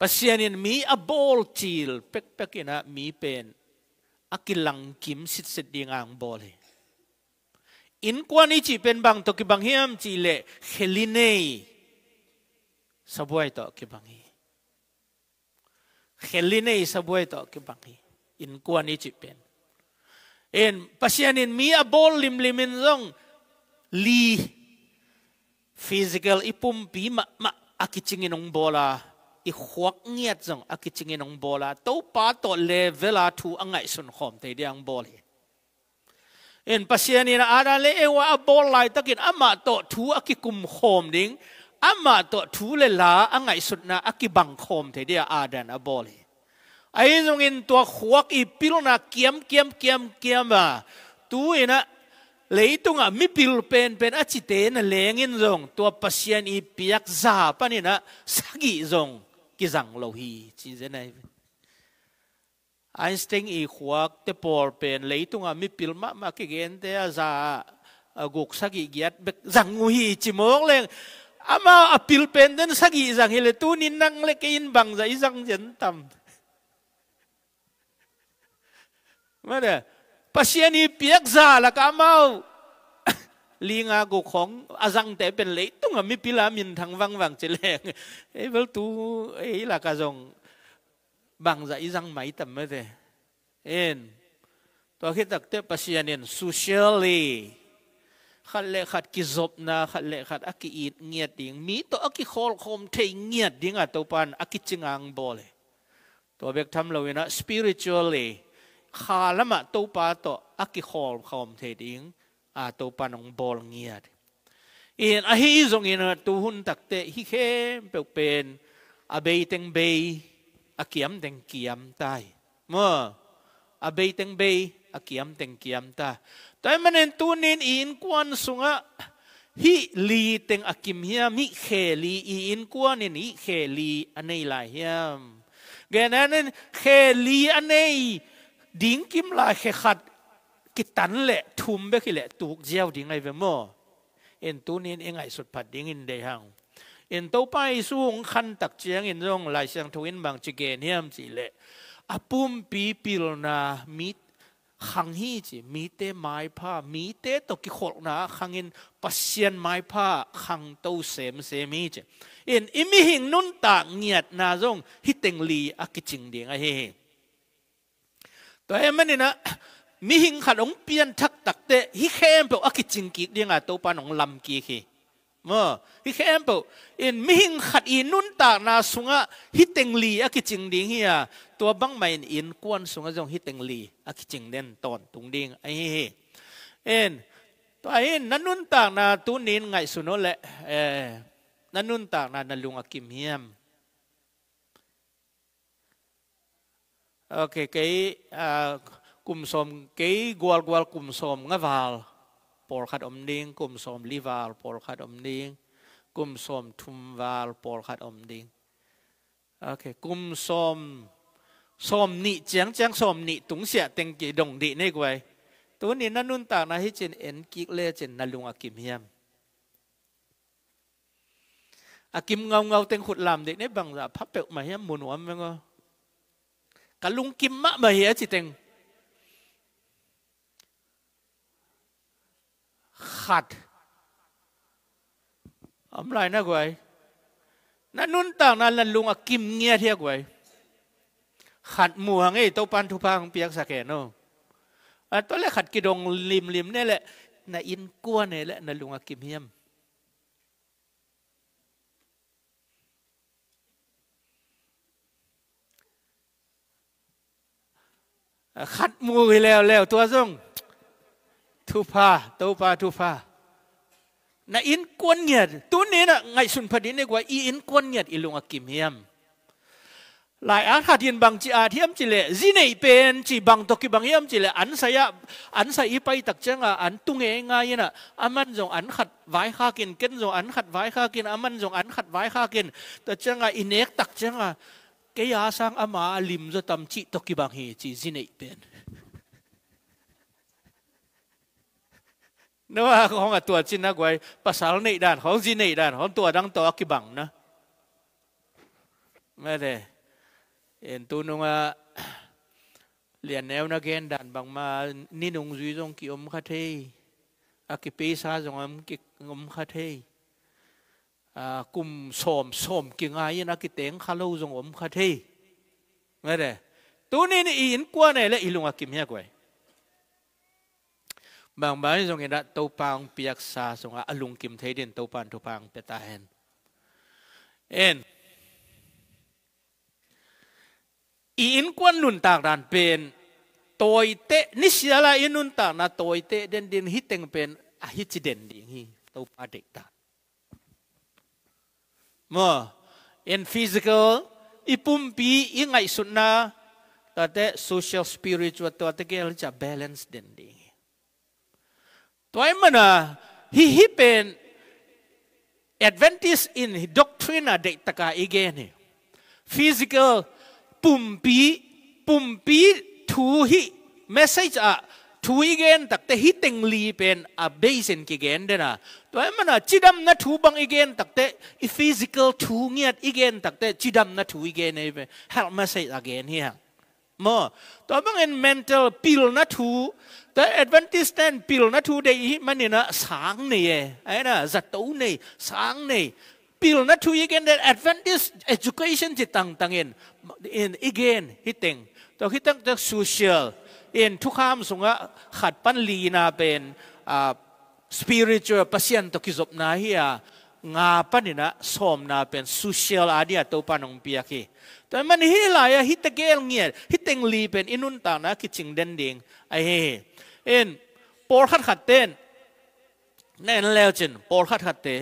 pasianin mi a bol til pek pekina mi pen akilang kim sit sit ang bol in kwani chi pen bang to ki bang hiam chi le khelinei sabuai to ki bang hi sabuai to ki bang hi in kwani chi pen en pasianin mi a bol lim limin zong li physical ipumpi ma ma akicingin ng bola ki huak ngia chong a ki chingin ong bola to pa to level a thu anh ấy sun khom te dang bol hi en pasian in ara le ewa a bol lai takin ama to thu a ki kum khom ding ama to thu le la angai sun na a ki bang khom te dia adan a bol hi ai zong in to huak i pil na kiam kiam kiam kiam ba tu ina leitunga mi pil pen pen achite na lengin zong tua pasian i piak za panina sagi zong cái rằng lâu hi chỉ thế này Einstein y khoác tế bor pen lấy tung à mi pil mà mà cái gen tế à giả à gục sắc y giết bek rằng ngu hi chỉ mong lên ama à a pil pen den sắc y rằng hele tu nin năng le cái in bằng giấy rằng dân tâm mà đấy pasiani piak za la ka mau ลีงากุของอาจังแต่เป็นเลยต้องมีพิลามินทางวังวังเจแรงเอ้ยวตูเอ้ลักาจงบางใจยังไหมต่ไม่ลยเอ็นตัวคิดตักเตปัสยานิน socially ขัดเลขัดกิจบนะขัดเลขัดอักอีดเงียดดิ่งมีตัวอักโคลคมเทงเงียดดิ่งอ่ะตัวปันอักจงังบอเลยตัวเบกทำเราเนะ spiritually ขาละมะตัวปาตัวอักโคลคมเทดิ่ง a to panong bol ngiat in a hi zong in tu hun takte hi khem pe pen a bei teng bei a kiam teng kiam tai mo a bei teng bei a kiam teng kiam ta tai manen tu nin in kwan sunga hi li teng akim hiam hi khe li i in kwan in hi khe li anei la hiam ganan khe li anei ding kim la khe khat กิตันเละทุมเบกิเละตูกเจียวดิงไงเวมอเอ็นตูนินเองไงสุดผัดดิ่งอินเดียงเอ็นตัวไปสูงขันตักเจียงอินรงลายเสียงทวินบางจีเกนเฮียมจีเละอปุ่มปีปิลนามิดขังฮีจีมีเตไม้ผ้ามีเตตกิขลนะขังอินปัสเซียนไม้ผ้าขังตูวเสมเสมีจีเอ็นอิมิหิงนุนตาเงียดนารงฮิตเตงลีอากิจิงเดียงไอเฮตัวเอ็มันนี่นะ mi hing khan ong pian thak tak te hi khem pe aki ching ki dinga to pa nong lam ki khi mà hi khem pe in mi hing khat i nun ta na sunga hi teng li aki ching ding hi à to bang mai in in kwan sunga jong hi teng li aki ching den ton tung ding ai hi hi en to ai nanun ta na tu nin ngai su no le eh nan ta na na lunga kim hiam ok cái uh, kum som ke gwal gwal kum som nga val por khat om ding kum som li val por khat om ding kum som thum val por khat om ding ok kum som som ni chang chang som ni tung sia teng ki dong di nei kwai tu ni na nun ta na hi chin en ki le chin na lunga kim hiam a kim ngau ngau teng khut lam de nei bang za dạ phap pe ma hiam mun wam ngo ka lung kim ma ma hi a chi teng ขัดอำไรนะกวยนั่นนุ่นต่างนั้นลนลุงอกิมเงียเทียกวยขัดหมวหงไอตปันทุพังเปียกสะแกนอันตัวแรกขัดกิดงลิมลิมนี่แหละ น่ะอินกัวเนี่ยแหละน่ะลุงอกิมเฮียม ขัดมูอปแล้วแล้วตัวซ่ง thu pa tâu pa thu pa na in quân nhiệt tu ni na ngày sun phật đi qua i in quân nhiệt a kim hiam lại ác hạt tiền bằng chi à thiêm chi lệ gì này bên chị bằng toki bằng hiam chi lệ ăn say ạ ăn say ipai tắc chăng à ăn tung nghe ngay yên à aman dùng ăn khát vái kha kiên kết dùng ăn khát vái kha kiên aman dùng ăn khát vái kha kiên tắc chăng à inek tắc chăng à cái á sang ama lim cho tâm chi toki bằng hi chị gì này bên nó à không à tuột trên nó quay pasal này đàn không gì này đàn không tuổi đang to cái bằng nữa, mẹ thế em tu nung à liền nếu nó ghen đàn bằng mà ni nung duy dòng ki om khát thế à cái pe sa dòng om ki om khát thế à cùng xòm xòm kia ngay như nó cái tiếng khá lâu dong om khát thế mẹ thế tu nên in qua này là ilung à kim nhá quay bang bai zong ida tau pang piak sa zong a alung kim thei din tau pan tu pang en pen den din hiteng pen tau ta physical ipumpi tate social spiritual balance ตัวมันอ่ะฮิฮิเป็น advantage in doctrine เด็กตะกาอีเกนี่ physical ปุ่มปีปุ่มปีทูฮิ message อ่ะทูอีเกนตักแต่ฮิติงลีเป็นอับเบสินกิเกนเดนะตัวมันอ่ะจิดำนัทูบังอีเกนตักแต่ physical ทูเงียดอีเกนตักแต่จิดำนัทูอีเกนเนี่ยเป็น help message again เฮียมอตอบางเอ็นเมนเทลปิลนัทูแต่เอ็ดเวนติสเตนปิลนัทูได้อีมันเนี่ยนะสังเนี่ยไอ้น่ะจัตุเนี่ยสังเนี่ยปิลนัทูอีกังเด็ดเอ็ดเวนติสเอ듀เคชันจิตตังตังเอ็นอีกอีกันฮิตติงต่อฮิตติงจากโซเชียลเอ็นทุกคมสงะขัดปันลีนาเป็นอ่าสปิริตชัวพัศยันต์ต่อคิดจบนาเฮียงาปนินะสมนาเป็นสุเชียลอาเดียตัวปนนงเปียกีแต่มันฮิลายฮิตเกลเงียฮิตเงลีเป็นอินุนตานะคิดจิงเดนดิงไอเฮเอ็นปอลขัดขัดเต้นแน่นแล้วจินปอลขัดขัดเต้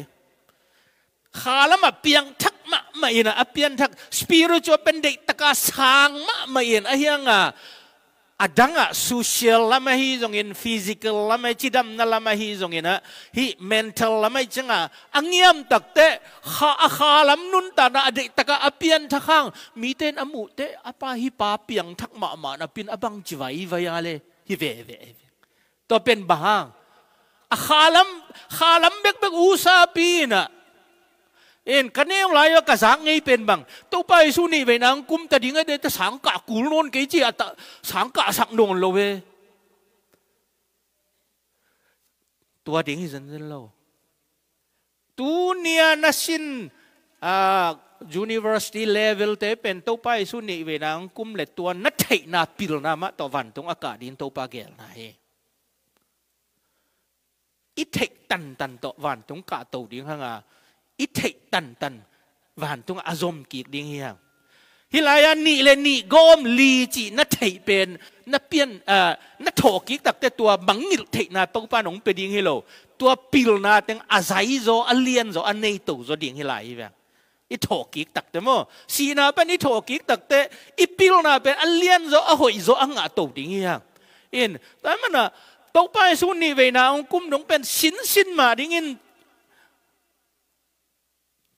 ขาละมาเปียงทักมาไม่อินะอเปียนทักสปิริตจวเป็นเด็กตะกาสางมาไมเอ็นอะเฮงอ่ะ adanga social lama hi zong in physical lama chidam na lama hi zong in hi mental lama changa angiam takte kha akha lam nun ta na adik taka apian thakang miten amu te apa hi pa piang thak ma ma na pin abang chiwai le hi ve ve to pen bahang akhalam à, khalam bek bek usa pina cái en kanem lai ka sáng ngai pen bang tôi bay su này ve nang kum ta dinga đây ta sang ka kul non ke chi sáng cả ka sang dong lo tôi tua ding dân dân lo tu nia na sin a university level te pen tôi bay su này ve nang kum là tôi na thei na pil na ma to van tong cả din to pa gel na he ít thạch tần tần tọ vàn tung cả tàu điên hang à ít thệ tần tần và hẳn tung azom kik ding hiang hi lai à nị lên nị gom lì chỉ na thei bền, na pian à na thổ kik tak te tua bang ngil thei na tong pa nóng bền ding hi lo tua pil na teng azai zo alien zo an nei to zo ding hi lai vậy, i tho kik tak te mo si na pen i tho kik tak te i pil na pen alien zo a hoi zo anga to ding hi hang in ta mana tong pa su ni ve na ong kum nong pen sin sin ma ding in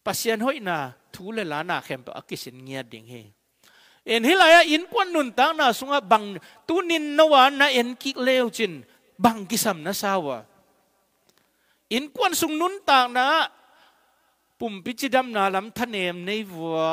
pasian hoi na thu le la na khem pa kisin ngia ding he en hilaya in kwan nun ta na sunga bang tu nin nowa na en ki leo chin bang kisam na sawa in kwan sung nun ta na pum pi pichidam na lam thanem nei wa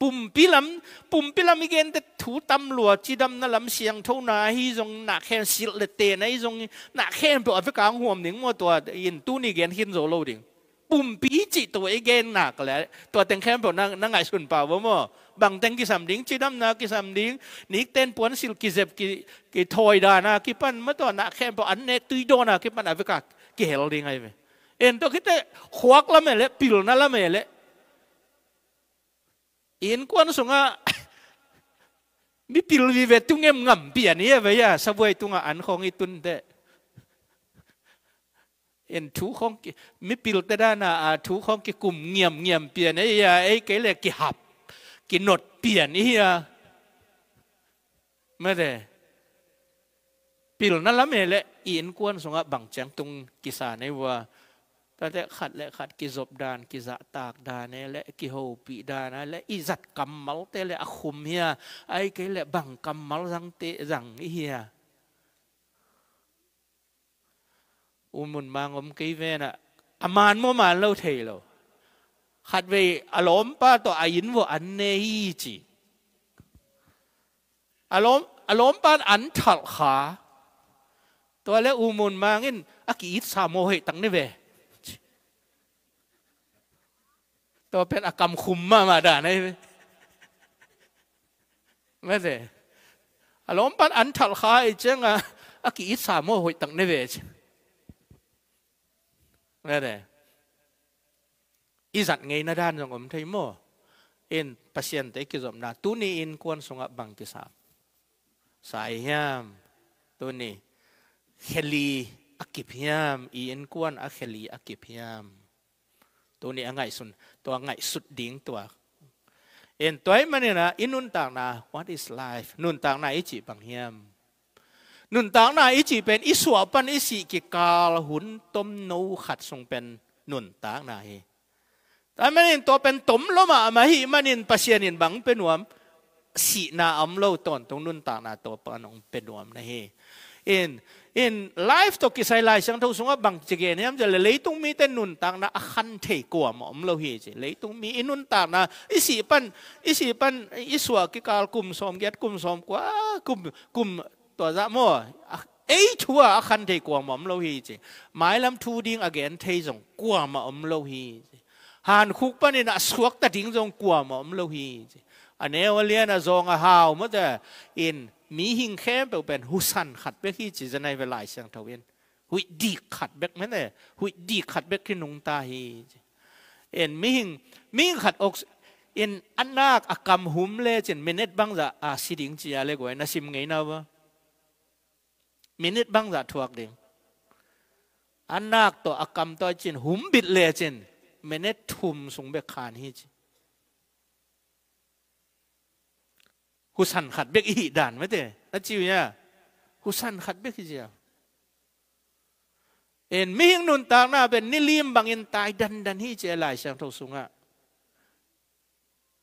pum pi pilam pum pi pilam igen te thu tam lua chi dam na lam siang tho na hi jong na khen sil le te nei jong na khen po avek ang huam ning mo to in tu ni gen hin zo lo ding bùm bí chỉ tuổi gen nà lẽ tôi tiếng khem bảo năng năng ngại sùn bảo bố mò bằng tiếng cái sầm điếng chỉ đâm na cái sầm điếng nick tên puan sil kí dẹp kí kí thôi đà na kí pan mất tôi nà khem bảo anh nè tuy đô na kí pan à với cả kí đi ngay về em tôi cái thế khoác lắm mày lẽ pil na lắm mày lẽ yên quan sung à mi pil vi về tung em ngầm biển ấy vậy à sao vậy tung à anh không ít tuân thế in thú không mi pil ta da na à, thú không cái cùng nghiệm nghiệm biển ấy à, ấy cái là cái học cái nốt biển ấy à. mà để pil nó lắm lệ in quan song bằng chẳng tung kisa này và ta sẽ khát lệ khát cái dọc đàn cái dạ tạc đàn này lệ cái hầu bị đàn này lệ y giặt cầm máu tê lệ khum hia ấy cái lệ bằng cầm máu răng tê rằng hia À, à, à, u mang om ki ve na aman mo man lo thei lo khat ve alom pa to ayin wo an ne hi chi alom alom pan an thal kha to le u mun mang in a ki it sa mo he tang ne ve to pen akam khum ma ma da nei mấy à lom ban ăn thal khai chứ à, à kỹ ít sao mua hội tặng về นั่นเองอิสั์ไงนะด้านสงอมที่มเอ็นปัสเซียนเตกิจอมนาตุนีอินควรสงบบังกิสามสายยามตุนีเคลีอักิพยามอีอินควรอักเคลีอักิพยามตัวนี้ง่างสุนตัวง่สุดดิ่งตัวเอ็นตัวไอ้มันเนี่ยนะอินุนต่างนะ what is life นุนต่างนะอิจิบังยายมนุนต่างนาอิจิเป็นอิสวาปันอิสิกิกาลหุนต้มนูขัดทรงเป็นนุนต่างนาเฮแต่ไม่นินตัวเป็นตมลมามาฮิไม่นินปัสยานินบังเป็นวมสีนาอัมโลตอนตรงนุนต่างนา ตัวปนองเป็นวมนะเฮเอ็นเอ็นไลฟ์ตัวกิไซไลสังทุสงบังจเกนี่ยมจะเลยตรงมีแต่นุนต่างนาอคันเทกัวมอมโลเฮจิเลยตรงมีอินุนต่างนาอิสิปันอิสิปันอิสวากิกาลกุมสอมเกียรติกุมสอมกว่ากุมกุมตัวจะมั่วเอ้ทัวอาคันเทกวหมอมโลฮีจีหมายลำทูดิงอเกนเทจงกวหมอมโลฮีจีหานคุกปะนี่นะสวกตัดิงจงกวหมอมโลฮีจีอันเนวเลียนะจงอาหาวมื่อแต่อินมีหิงแค้มเป็นหุสันขัดเบกที่จีจะในเวลาเสียงทวินหุยดีขัดเบกไม่ี่ยหุยดีขัดเบกขึ้นุงตาฮีเอ็นมีหิงมีหิงขัดอกเอ็นอันนักอากรรมหุมเล่จินเมเนตบังจะอาสิดิงจีอะไรกว่านะซิมไงนะวะมินิทบางสัทวกเดงอันนักตัวอักรรมตัวจินหุมบิดเลยจินมินิทุ่มสงเบคานีีจิหุสันขัดเบกอีด่านไม่เต้นะจิวเนี่ยหุสันขัดเบกที่เจิวเอ็นมีหิงนุนตากหน้าเป็นนิลิมบางอินตายดันดันฮีเจลายเชียงทศสุงะ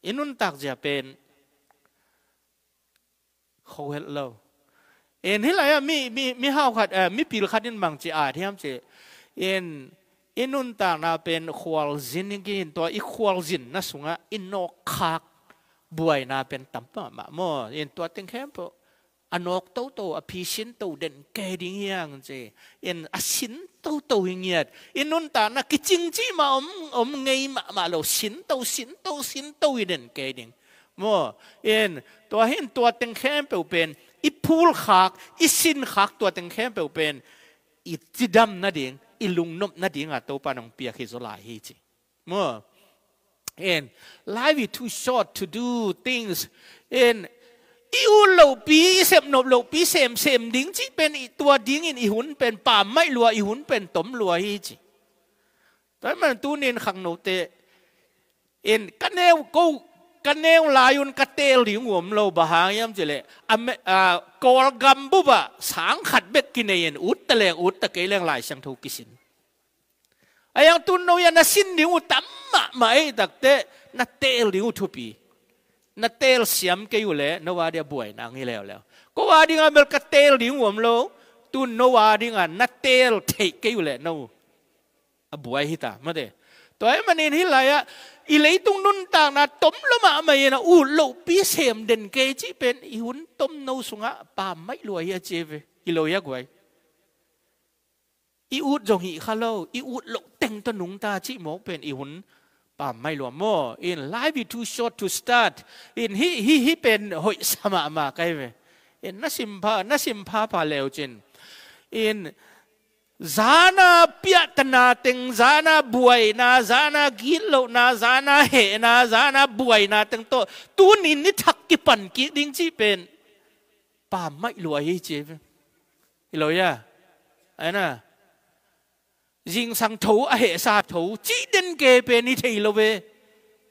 อินุนตากจะเป็นเขาเห็นเราเอ็นที่ไรอะมีมีมีห้าวขัดเออมีปีลขัดนินบางจีอาที่ทำเจเอ็นอินุนต่างนาเป็นควอลซินกินตัวอีควอลซินนะสุงะอินโนคักบวยนาเป็นตั้มปะมาโมเอ็นตัวเต็งแคมปอนอกโตโตอภิชินโตเด่นเกดิเงียงเจเอ็นอสินโตโตเงียดอินุนตานักจิงจีมาอมอมไงมามาเราสินโตสินโตสินโตเด่นเกดิงโมเอ็นตัวเห็นตัวเต็งแคมเปเป็นอีพูลขากอีสินขากตัวเต็งแค้มเปลเป็นอีจิดำนาดิ่งอีลุงนบนาดิ่งอ่ะตัวปานองเปียกิโซลาฮีจิเมื่อเอ็ life is too short to do things ็นอีอุลโลปีเสมนบโลปีเสมเสมดิ่งจิเป็นอีตัวดิ่งอินอีหุนเป็นป่าไม่ลัวอีหุนเป็นตมลัวฮีจิแต่มันตูเนนขังโนเตเอ็นกันเนวกูกันเนวลายุนกัตเตลิงวมโลบหางยามจิเลอเมกอลกัมบุบะสังขัดเบกกินเยนอุตตะเลงอุตตะเกเลงลายสังทูกิสินไอยังตุนโนยานาสินดิวตัมมะมาไอตักเตนัตเตลิวทุปีนัตเตลเสียมเกยุเลนวาเดียบวยนางนี่แล้วแล้วก็ว่าดิงาเมลกัตเตลิงวมโลตุนโนวาดิงานัตเตลเทเกยุเลนูอบวยฮิตามาเดตัวไอมันนี่ฮิลายะอีเลยตรงนุ่นต่างนะต้มละมาไม่นะอู้เล่ปีเสียมเด่นเกจิเป็นอีหุ่นต้มนูสุงะปามไม่รวยเจเวอีเลยยกไวอีอูดจงหิข้าเลวอีอูดเล่เต็งตนุงตาจิหมกเป็นอีหุ่นปามไม่รวยมโม in life is too short to start in he he he เป็นหอยสมามาไกเวอินั่นสิมพานั่นสิมพาพาเลวจิน in zana piatana teng zana buai na zana gilo na zana he na zana buai na teng to tu ni ni thak ki pan ki ding chi pen pa mai lua hi chi hello ya ai na jing sang thu a hệ sa thấu chỉ đến kề pen ni thei lo về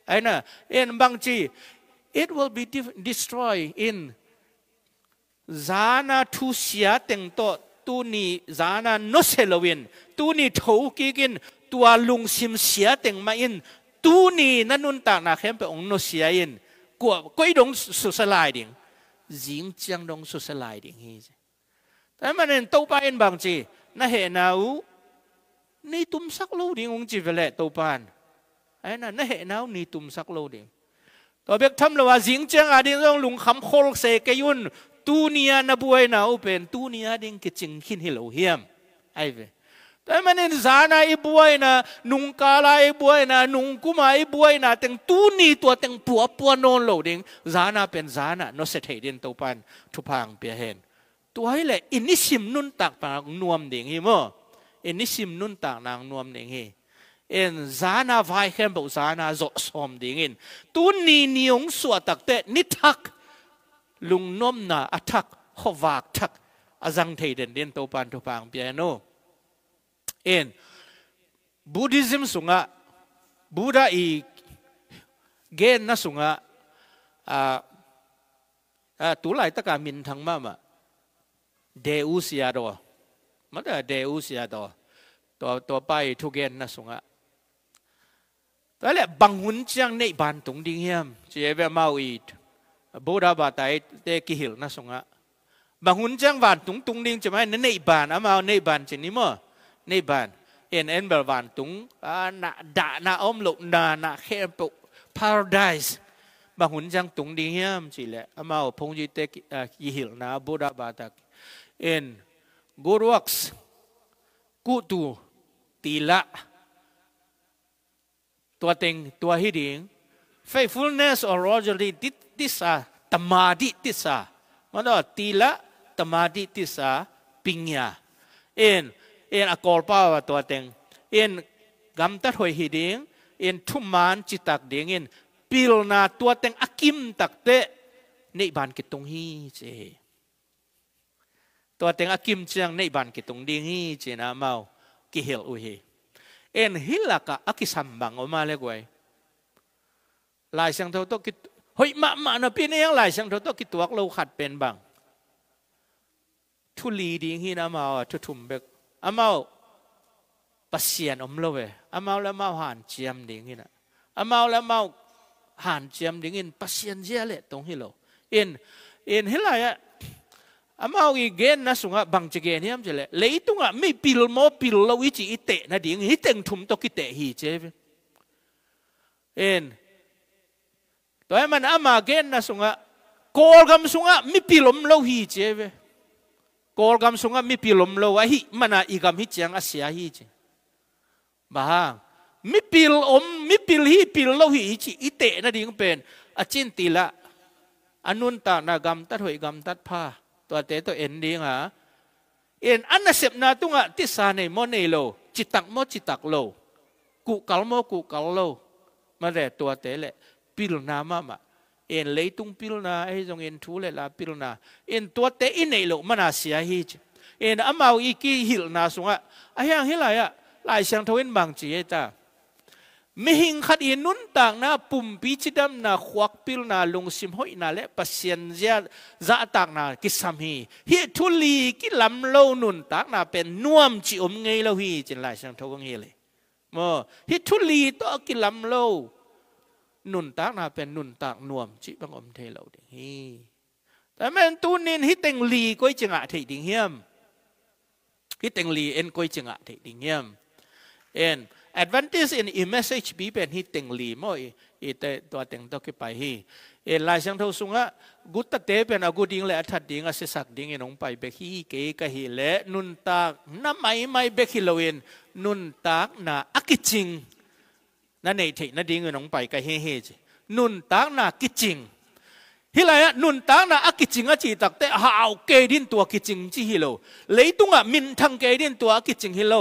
ai na en bang chi it will be destroyed in zana thu sia teng to tu ni zana no selawin tu ni tho ki kin tua lung sim sia teng ma in tu ni nanun ta na khem pe ong no sia in của quấy đống sự sai lại đi dính chăng đống sự sai lại đi hi thế mà nên tàu pa in bằng chi na hệ nào ni tum sắc lâu đi ông chỉ về lệ tàu pan ấy là na hệ nào ni tum sắc lâu đi tôi biết thăm là zing chang à đi ông lùng khám khôn xe cái yun tu nia na buai na open tu nia ding ki ching hin hi lo hiam ai ve ta man in zana i na nung kala i na nung kuma i buai na teng tu ni to teng pua pua non lo ding zana pen zana no se thei din to pan thu phang pe hen tu le inisim nun tak pa nuam ding hi mo inisim nun tak nang nuam ding hi en zana vai khem bo zana zo som ding in tu ni niung suwa tak te ni ลุงน้มนาอัทักขวากทักอาจังเทเดนเดียนโตปันโตปังเปียโนเอ็นบูดิซึมสุงะบูดาอีเกนนะสุงะอ่าอ่าตุไลตะกามินทังมามะเดอุสยาโดมันเดอุสยาโดตัวตัวไปทุเกนนะสุงะแต่ละบังหุนจังในบ้านตรงดิ่งเฮียมเจ้าเวมาอีด bố đa bà tại tê kỳ hiểu na sung á mà hun trang vạn tung tung ninh chỉ mai nấy bàn á mà nấy bàn chỉ ní mơ nấy bàn en en bờ vạn tung à na đã ôm lục na na khe bộ paradise mà hun trang tung đi hiam chỉ lẽ, á mà phong gì tê kỳ à, hiểu na bố đa bà tại en good works cụ tu tỷ lạ tua tình tua hi điện faithfulness or loyalty did tisa, tamadi tisa. mana? tila, tamadi tisa, pingya. In, in akol pawa tua to ateng. In, gamtat hoi hiding, in tuman citak ding, pilna pil na akim takte, Nei ban kitong hi si. Tua teng akim ciang nei ban kitong ding hi si na mau kihil uhi. En hilaka akisambang o malegway. Lai siyang tawto kit เฮ้ยมหมเนะปีนี้ยังหลช่างเราต้องกิตัวกเราขัดเป็นบ้างทุลีดีงี้นะมาทุทุ่มเบกอามาปัสเซียนอมเลวอามาแล้วมาหันเจียมดีงี้นะอามาแล้วมาหันเจียมดีงี้ปัสเซียนเจียเละตรงฮิโลเอ็นเอ็นฮิลายะอามาอีเกนนะสุงะบังจเกนย่มจจเลเลยตุงะไม่ปิลโมปิลเลวิจิอิเตนะดีงี้เต็งทุ่มตกิเตฮีเจเอ็นตัวมันอามาเกนนะสุงะกอลกำสุงะมีปีลมเลวฮีเจเวกอลกำสุงะมีปีลมเลวอะฮิมันอะอีกำฮิจังอาเสียฮีเจบ้ามีปีลอมมีปีลฮีปีลเลวฮีจีอิเตนะดิ่งเป็นอาจินตีละอันนุนตากนากำตัดหอยกำตัดผ้าตัวเตตัวเอ็นดิ่งอ่ะเอ็นอันนั้นเสพนาตุงะที่สานีมอนีโลจิตักมอจิตักโลกุกัลโมกุกัลโลมาเรตัวเตะแหละ na mama en tung leitung na, ai eh, jong en thu le la na, en to te in nei lo mana sia hi en amau i ki hil na sunga a yang hilaya lai sang thoin bang chi eh, ta mi hing khat in nun tang na pum pi chi dam na khuak pil na lung sim hoi na le pasien zia za tak na ki sam hi hi thu li ki lam lo nun tak na pen nuam chi om ngei lo hi chin lai sang thong hi le mo hi thu li to ki lam lo นุนตากนาเป็นนุนตากนวมจิบังอมเทเหลาดิงฮีแต่แม่นตูนินฮิเตงลีก้อยจังอะเทดิงเฮียมฮิเตงลีเอ็นก้อยจังอะเทดิงเฮียมเอ็น advantage in e message บีเป็นฮิเตงลีมอยอีแต่ตัวเต็งตอกไปฮีเอ็นลายเสียงเท่าสุงะกุตเตเป็นอากูดิงและทัดดิงอาศักดิงเอ็นองไปเบกฮีเกกะฮีและนุนตากน้ำไม่ไม่เบกฮิโลเวนนุนตากนาอักิจิงนั่นองที่นั่นดีเงินของไปกัเฮ่เฮ่จีนุนตังนากิจิงฮิลายะนุนตังนาอกิจิงอจีตักเตะหาวเกดินตัวกิจิงจีฮิโลเลยตุงอ่ะมินทังเกดินตัวกิจิงฮิโล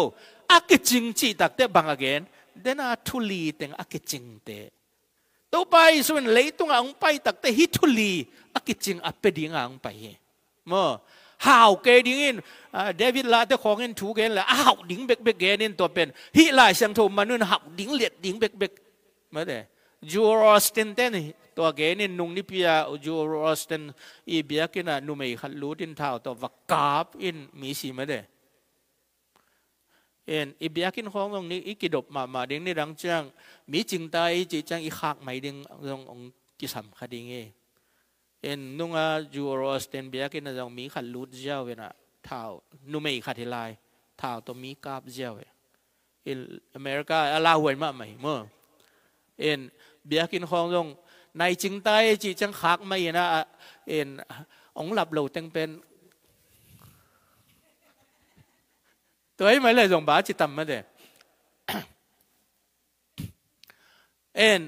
อกิจิงจีตักเตะบังอเกนเดน่าทุลีแตงอกิจิงเตะตัวไปส่วนเลยตุงอ่ะองไปตักเตะฮิทุลีอกิจิงอเปดิงอ่ะองไปเฮมอฮาวเกดิงินเดวิดลาเตของเงินถูกเงินแหละฮาวดิงเบกเบกเงินตัวเป็นฮิไลายเซงโทมันนุ่นหาวดิงเลียดดิงเบกเบกมาเดจูโอสเตนเตนตัวเกนินนุ่งนิพยาจูโอสเตนอีเบียกินะนุ่มไอขัดลูดินเท้าตัววักกาบอินมีสีมาเดเอ็นอีเบียกินของตรงนี้อีกิดบมามาเด้งนี่รังจังมีจิงไตจีจังอีขากไม่เด้งตรงองค์ที่สำคัญเองเอ็นนุ่งอายูรรสเตนเบียกินจะมีขัดลุดเจ้าเวน่ะท้าวนุ่มไม่ขัดทลายท้าวตัวมีกาบเจ้าเวอินอเมริกาลาหวยมาไหมเมื่อเอ็นเบียกินของลงในจิงไตจีจังคักไม่นะเอ็นองหลับหลเต็งเป็นตัวไอ้ไม่เลยสงบาจิตต่ำมาเด้เอ็น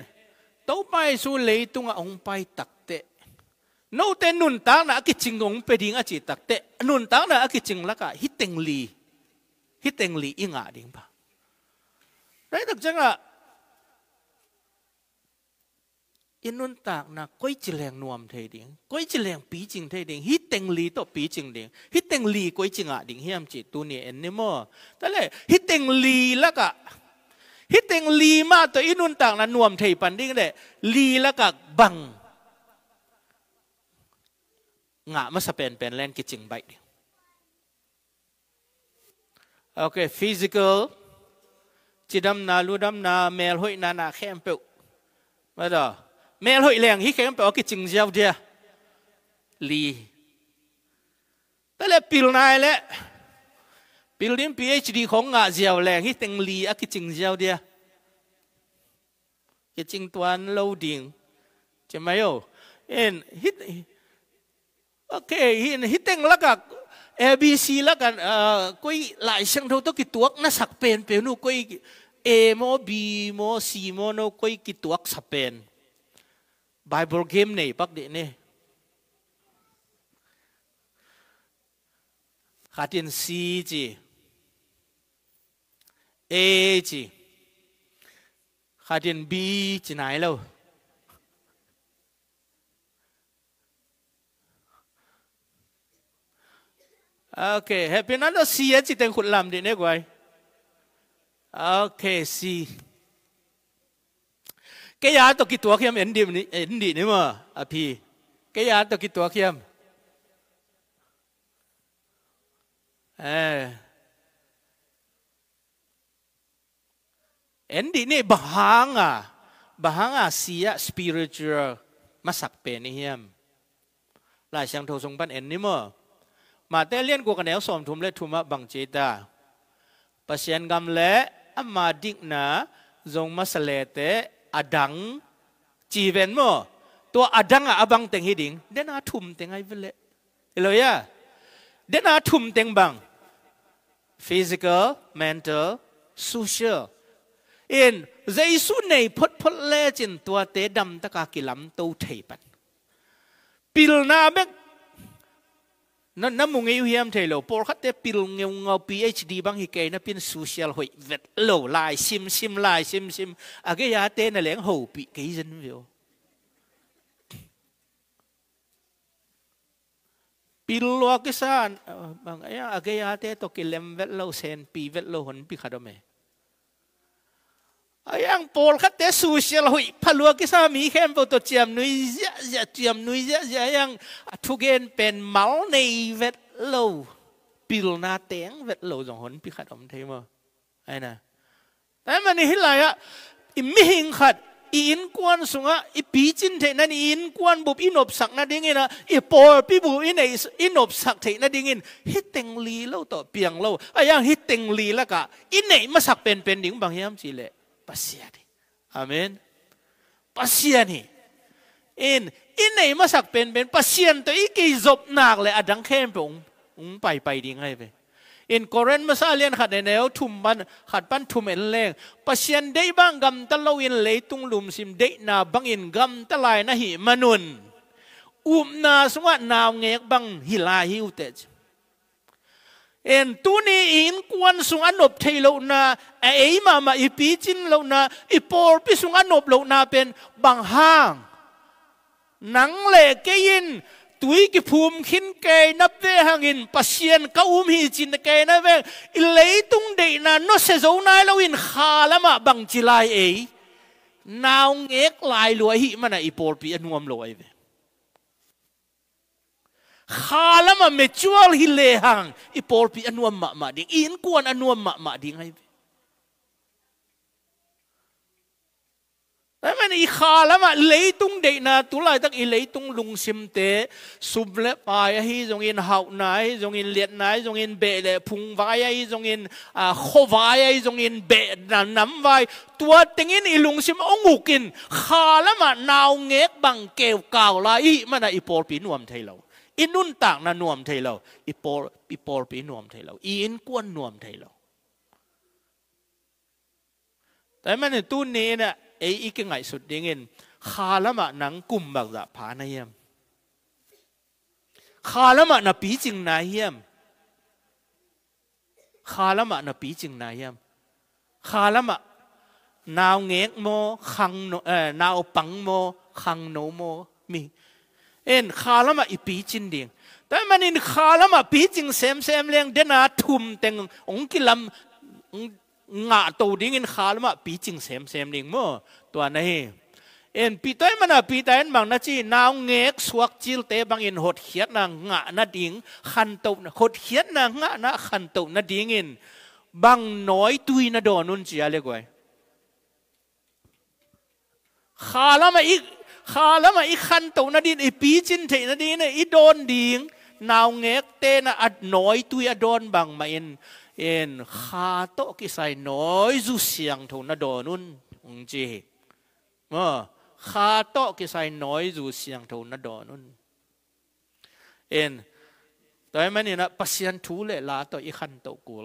ตัองไปสู่เลยตุงอองไปตัก no te nun tak na ki chingong pe ding a chi tắc te nun tak na ki ching laka hi teng li hi teng li inga ding ba rai tak changa in nun tak na koi chi leng nuông the ding koi chi leng pi ching the ding hi teng li to pi ching ding hi teng li koi ching a ding hiam chi tu ni en ni mo ta le hi teng li laka hi teng li ma to inun tak na nuam thei pan ding le li laka bang ngã mà sắp bền bền lên cái chỉnh bệnh ok physical chỉ đâm na lu đâm na mèl hội na na khem bự bây giờ mèl hội lèng hi khem bự cái chỉnh giao dia li ta lệ pil này lệ pil đến phd không ngã giao lèng hi tiếng li à cái chỉnh giao dia cái chỉnh toàn lâu điên chứ mấy ô en hit โอเคหินหิเอ็งละกันเอบีซีละกันเคุยหลายเชิงเท่าตัวกี่ตัวนะสักเป็นเป็นนู่คุยเอโมบีโมซีโมโนคุยกี่ตัวสักเป็นไบเบิลเกมนี่ปักเด็กนี่ขัดยินซีจีเอจีขัดยินบีจีไหนเล่า ok happy nó là si ấy chỉ tên khụt làm đi nè quay ok si cái giá tôi kí tua khiêm ấn đi ấn đi nữa mà à phi cái giá tôi kí tua khiêm à ấn đi nè bahang à bahang à si à spiritual mà sắp nè hiểm lại sang thâu sông ban ấn đi mà mà tê liên của cái nếu xóm thùm lệ thùm mà bằng chế ta bà xuyên gam lệ mà định na dùng mà sà lệ tê à đắng chỉ vẹn mơ tua à đắng à bằng tình hi định đến à thùm tình ai vê lệ lời à đến à thùm tình bằng physical mental social in dây su này phật phật lệ trên tua tế đâm tất cả kỳ lắm tâu thầy bật pil na bếc nó nó mùng yêu hiểm thế lo por khát tép pil nghèo ngao PhD bang hi cái nó pin social hội vẹt lo lại sim sim lại sim sim à cái giá tên là lẻn hậu bị cái dân vô pil lo cái sao, bằng ấy à cái giá tên to cái lem vẹt lo sen pi vẹt lo hồn pi khát đó mày อายังปลคัดเตสูเชียลหุยพลัวกิสามีแค่ปตเจียมนุยยะยะเจียมนุยยะยะยังทุเกนเป็นเมาในเวทโลปิลนาเตงเวทโลจงหนพิขัดอมเทมอไอ้นะแต่มันนี่หลายะอิมิหิงขัดอินกวนสุงะอิปีจินเทนันอินกวนบุบอินอบสักนาดิเงินะอิปอลพิบุอินไออินอบสักเทนาดิเงินฮิตเตงลีโลต่อเปียงโล่อายังฮิตเตงลีละกะอินไอมาสักเป็นเป็นดิ่งบางยามสิเล pasiyani. Amen. Pasiyani. In in này mà sắc bên bên pasiyan to iki zop nak le adang khem pe ung ung pai pai ding ai ve. In Korean mà sa liên khát này nếu thum ban khát ban thum en leng pasiyan day bang gam talo in lấy tung lum sim day na bang in gam talai na hi manun. Um na sunga na ngek bang hilai hiu tech. en tuni in kwan sung anop thei lo na ei ma ma ipi chin lo na ipor pi sung anop lo na pen bang hang nang le ke in tui ki phum khin ke na ve hang in pasien ka um hi chin ke na ve i lei tung de na no se zo na lo in kha ma bang chilai ei naw ngek lai lua hi mana ipor pi anuam lo ai ve khá lắm mà mẹ chual hi lê hàng i pol pi anuam ma ma ding in kuan anuam ma ma ding ai Đấy mà này khá lắm mà lấy tung đệ na tu lại tắc i lấy tung lung sim tế sub lệ bài hi dòng in hậu nái dòng in liệt nái dòng in bệ lệ phung vai ai dòng in à khô vai ai dòng in bệ là nắm vai tua tiếng in i lung sim ông ngục in khá lắm mà nào nghe bằng kèo cào lại i mà này i pol pi nuam thay lâu อินุนตากนานวมไทยเราอีปอลอีปอลปีนวมไทยเราอีอินกวนนวมไทยเราแต่มันตู้นี้เนี่ยไอ้อีกไงสุดยังเงิน คาละมะหนังกุมบักดะผานายมคาละมะนปีจิงนายมคาละมะนปีจิงนายมคาละมะนาวเงกโมขังโนเอ่อนาวปังโมขังโนโมมีเอ็นขาลมาอีปีจินเดียงแต่มันอินขาลมาปีจิงเซมเซมเลี้ยงเดนาทุมแต่งองกิลำงาตัวดิ้งอินขาลมาปีจิงเซมเซมเลี้ยงมั่วตัวนี้เอ็นปีต้อยมันอ่ะปีแต่เอ็นบางนาจีนาวเงกสวกจิลเตบางอินหดเขียดนางงะนาดิ้งขันตัวหดเขียดนางงะนะขันตัวนาดิ้งอินบางน้อยตุยนาดอนุนจีอะไรกว่าขาลมาอีก khá lắm mà ít khăn tàu nó đi ít bí chín thị nó đi này ít đôn điên nào nghe tên là ad nói tuy adon bằng mà in in khá to cái sai nói du xiang thầu nó đồ nun ông chị mà khá to cái sai nói du xiang thầu nó đồ nun in tới mấy nè pasien thú lệ lá to ít khăn tàu cù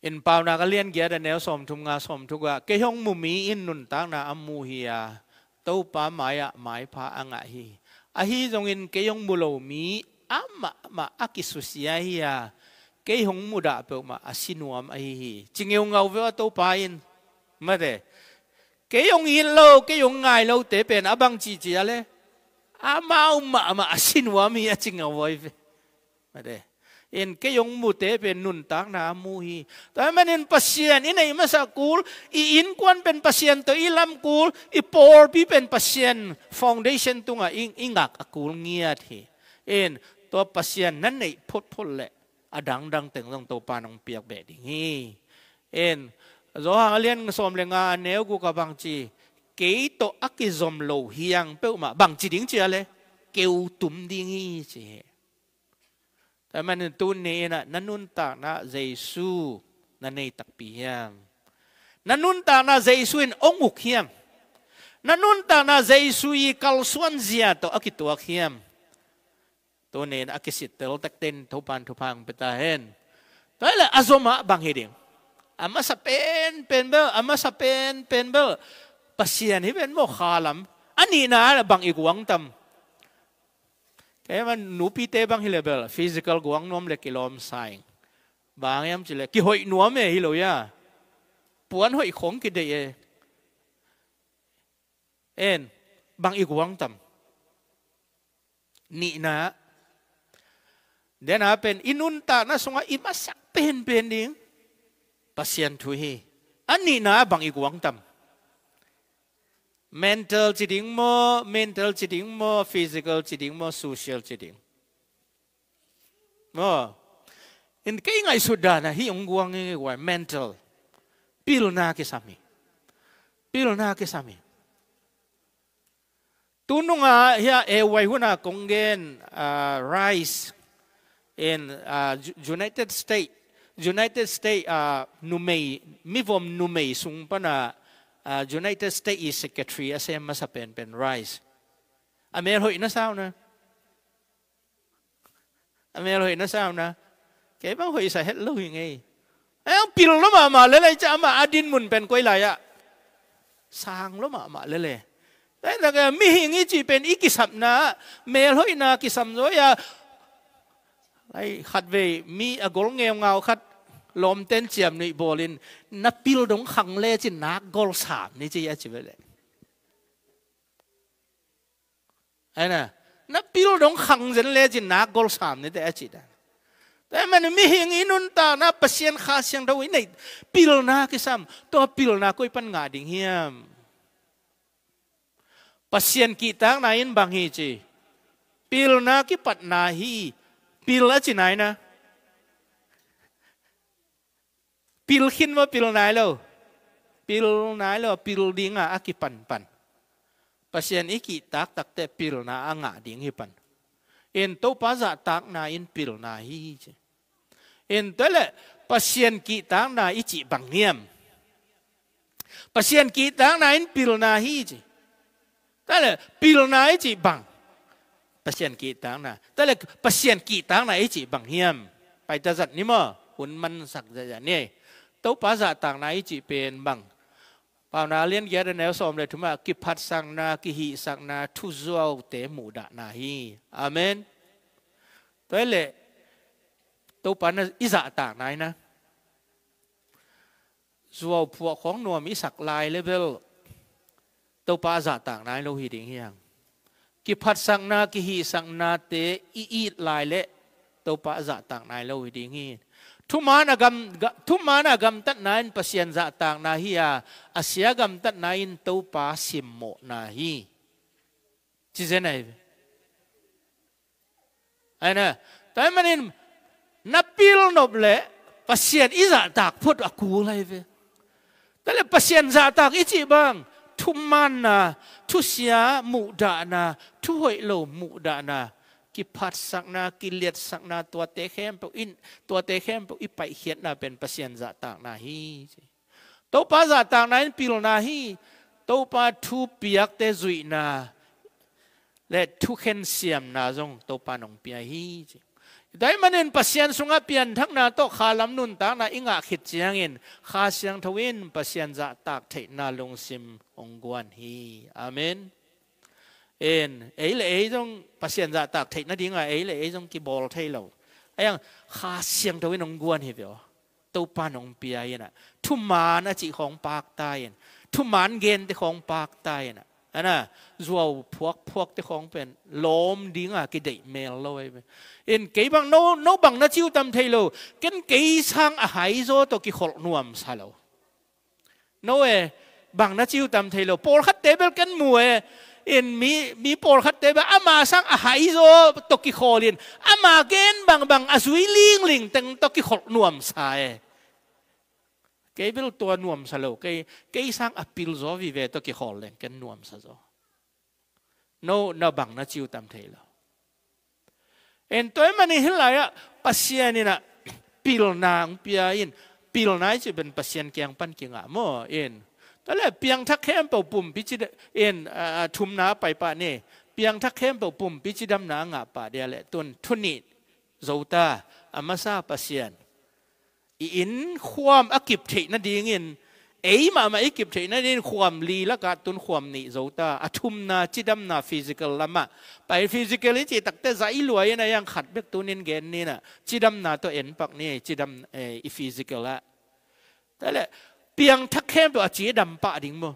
in pau na kalian gya da ne som thum nga som thuga ke hong mu mi in nun ta na amu hiya to pa maya mai pha anga hi a hi jong in ke hong mu lo mi ama ma akisusia hiya ke hong mu da pe ma asinuam a hi hi chingeu ngau ve to pa in ma de ke hong in lo ke hong ngai lo te pen abang chi chi ale amau ma ma asinuam hi a chingau voi ve ma de in ke yong mu te pen nun tak na mu hi ta man in pasien in ei masa kul i in kwan pen pasien to i lam kul i por pi pen pasien foundation tunga ing ingak akul ngia thi in to pasien nan nei phot phot le adang dang teng dong to pa nong piak be ding hi in zo ha lian som le nga neu ku ka bang chi ke to akizom lo hiang pe ma bang chi ding chi ale keu tum ding hi chi แต่มันตูนเนนะนันนุนตากนะเจสูนันในตักปียมนันนุนตากนะเจสูนองุกเฮียมนันนุนตากนะเจสูยกัลสวนเซียตัวอคิตัวเฮียมตัวเนนอคิสิตเตลตักเต็นทุปันทุพังเปตาเฮนตัวเละอาซมะบางเฮดิงอามาสเปนเป็นเบลอามาสเปนเป็นเบลปัสเซียนที่เป็นโมคาลัมอันนี้นะบางอีกวังตั้ม em an nupi te bang hilebel physical guang nom le kilom sign bang em chỉ là ki hội nuo me hi lo ya puan hội khong ki de e. en bang i guang tam ni na den happen inun ta na sunga imasak pen pen ding pasien thu hi ani na bang i guang tam mental chỉ đứng mơ mental chỉ đứng mơ physical chỉ đứng mơ social chỉ đứng mơ in cái ngày sudah na hi ông guang nghe gọi mental pil na cái sami pil na cái sami tunung a hiya e wai huna kongen uh, rice in uh, United States United States uh, numei mi vom numei sung pa na ยูไนเต็ดสเตทีสเกตรีอาเซียนมาสเปนเป็นไรส์อเมริกาหน้าเศร้านะอเมริกาหน้าเศร้านะแกบังหุยสาเหตุลูยังไงเอ้าปิลล์มามาเลยจะมาอดินมุนเป็นก๋ยไหล่ะสร้างล้มามาเลยแต่ก็มีอย่างนี้จีเป็นอีกกิสัมนะเมลหอยนากิสัมโซยาไรขัดเวมีอะกลงเงาเงาขัดลมเต้นเจียมนี่บอลินนับปิลดงขังเล่จินนักกอลสามนี่จีอาจิเวเลยไอ้น่ะนับปิลดงขังจินเล่จินนักกอลสามนี่แต่อาจิดแต่มันมีเฮงอินุนตานะเปเซียนข้าเสียงดาวินในปิลนากิซัมตัวปิลนาคุยปันงาดิ่งเฮียม pasien kita nain bang hiji pil na ki pat na hi pil a chi nai na pil hin mo pil lo Pil lo pil dinga akipan pan. pan Pasien iki tak tak te pil na anga ding pan. Ento paza tak na in pil na hi. to le pasien ki tak na ichi bang niam. Pasien ki tak na in pil na hi. le pil na ichi bang. Pasien ki tak na. le pasien ki tak na ichi bang hiam. Pai zat ni mo. Hun man sak ja ni. ตุปัสสะต่างไหนจีเป็นบังปานาเลียนเยดนแนวสมเลยถือว่ากิพัทสังนากิหิสังนาทุจวาเตมูดะนาฮีอามนตัวเล่ตัวปันนัอิสระต่างไหนนะส่วนพวกของนวมิสักลายเลเวลตัวปาจะต่างไหนโลหิตอย่างเงี้ยกิพัดสังนากิหิสังนาเตอีอีลายเละตัวปาจะต่างไหนโลหิตอย่างเี้ทุมานกรรมทุมานกรรมตัดนายนปัสยันจะต่างนาฮีอาอาศัยกรรมตัดนายนตัวปาสิมโมนาฮีจีเจนไอไอ้เนี่ยแต่มันนี่นับพิลนบเละปัสยันอิจะตากพุทธอกูเลยเวแต่ละปัสยันจะตากอิจิบังทุมันนะทุเสียมุดานะทุหอยโลมุดานะกิพัดสักนากิเลียดสักนาตัวเตเข้มุปอิน ตัวเตเข้มุปอิไปเขียนนาเป็นปร์เซ็นต์จะต่างนาฮีตัวปาจะต่างนั้นปิลนาฮีตัวปาทูเปียกเตจุยนา และทุกเข็นเสียมนาจงตัวปานงเปียฮีได้มันเอนปัศยนสุงเปียน ทั้งนาโตขาลำนุนตางนาอิงาขิดเสียงเินขาเสียงทวินปัศยนจะตากเทนาลงซิมองกวนฮีอเมน en ấy là ấy trong phát hiện ra tạc thể nó đi ngay ấy là ấy trong cái ball thấy lâu ấy ang khá xiang đâu nông quan hiểu không tàu pa nông bia ấy nè thu mà nó chỉ hong park tai ấy thu mà gen thì hong park tai ấy nè anh à zuo phuộc phuộc thì hong pen lom đi ngay cái đấy mail lôi, en cái bằng nó nó bằng nó chịu tâm thấy lâu cái cái sang à hải rồi tôi cái khổ nuông sao lâu nó bằng nó chịu tâm thấy lâu por khát tế bên cái mùa in mi mi por khat te ba ama sang a hai zo to ki kholin ama gen bang bang azui ling ling teng to ki khol nuam sae cái bil to nuam sa lo cái cái sang apil zo vi ve to ki khol len ken nuam sa zo no na bang na chiu tam the lo en toy mani hilaya pasianina pil nang pia in pil nai chi ben pasien kyang pan kinga mo in อะไรเปียงทักแค้มเป่าปุ่มพิจิตเอ็นทุมนาไปป่านี่เปียงทักแค้มเป่าปุ่มพิจิดำนางาป่าเดียแหละตุนทุนิดโจตาอามาซาปเซียนอินความอกิบเทนดีเงินเอ๋มามาอกิบเทนดีความลีละกาตุนความนิโจตาอทุมนาจิดำนาฟิสิกอลละมะไปฟิสิกอลิจิตักแต่ใจรวยนะยังขัดเบกตุนินเกนนี่นะจิดำนาตัวเอ็นปักเนี่จิดำเอฟิสิกอลละแต่แหละ piang thắc khem to chỉ đầm pa ding mo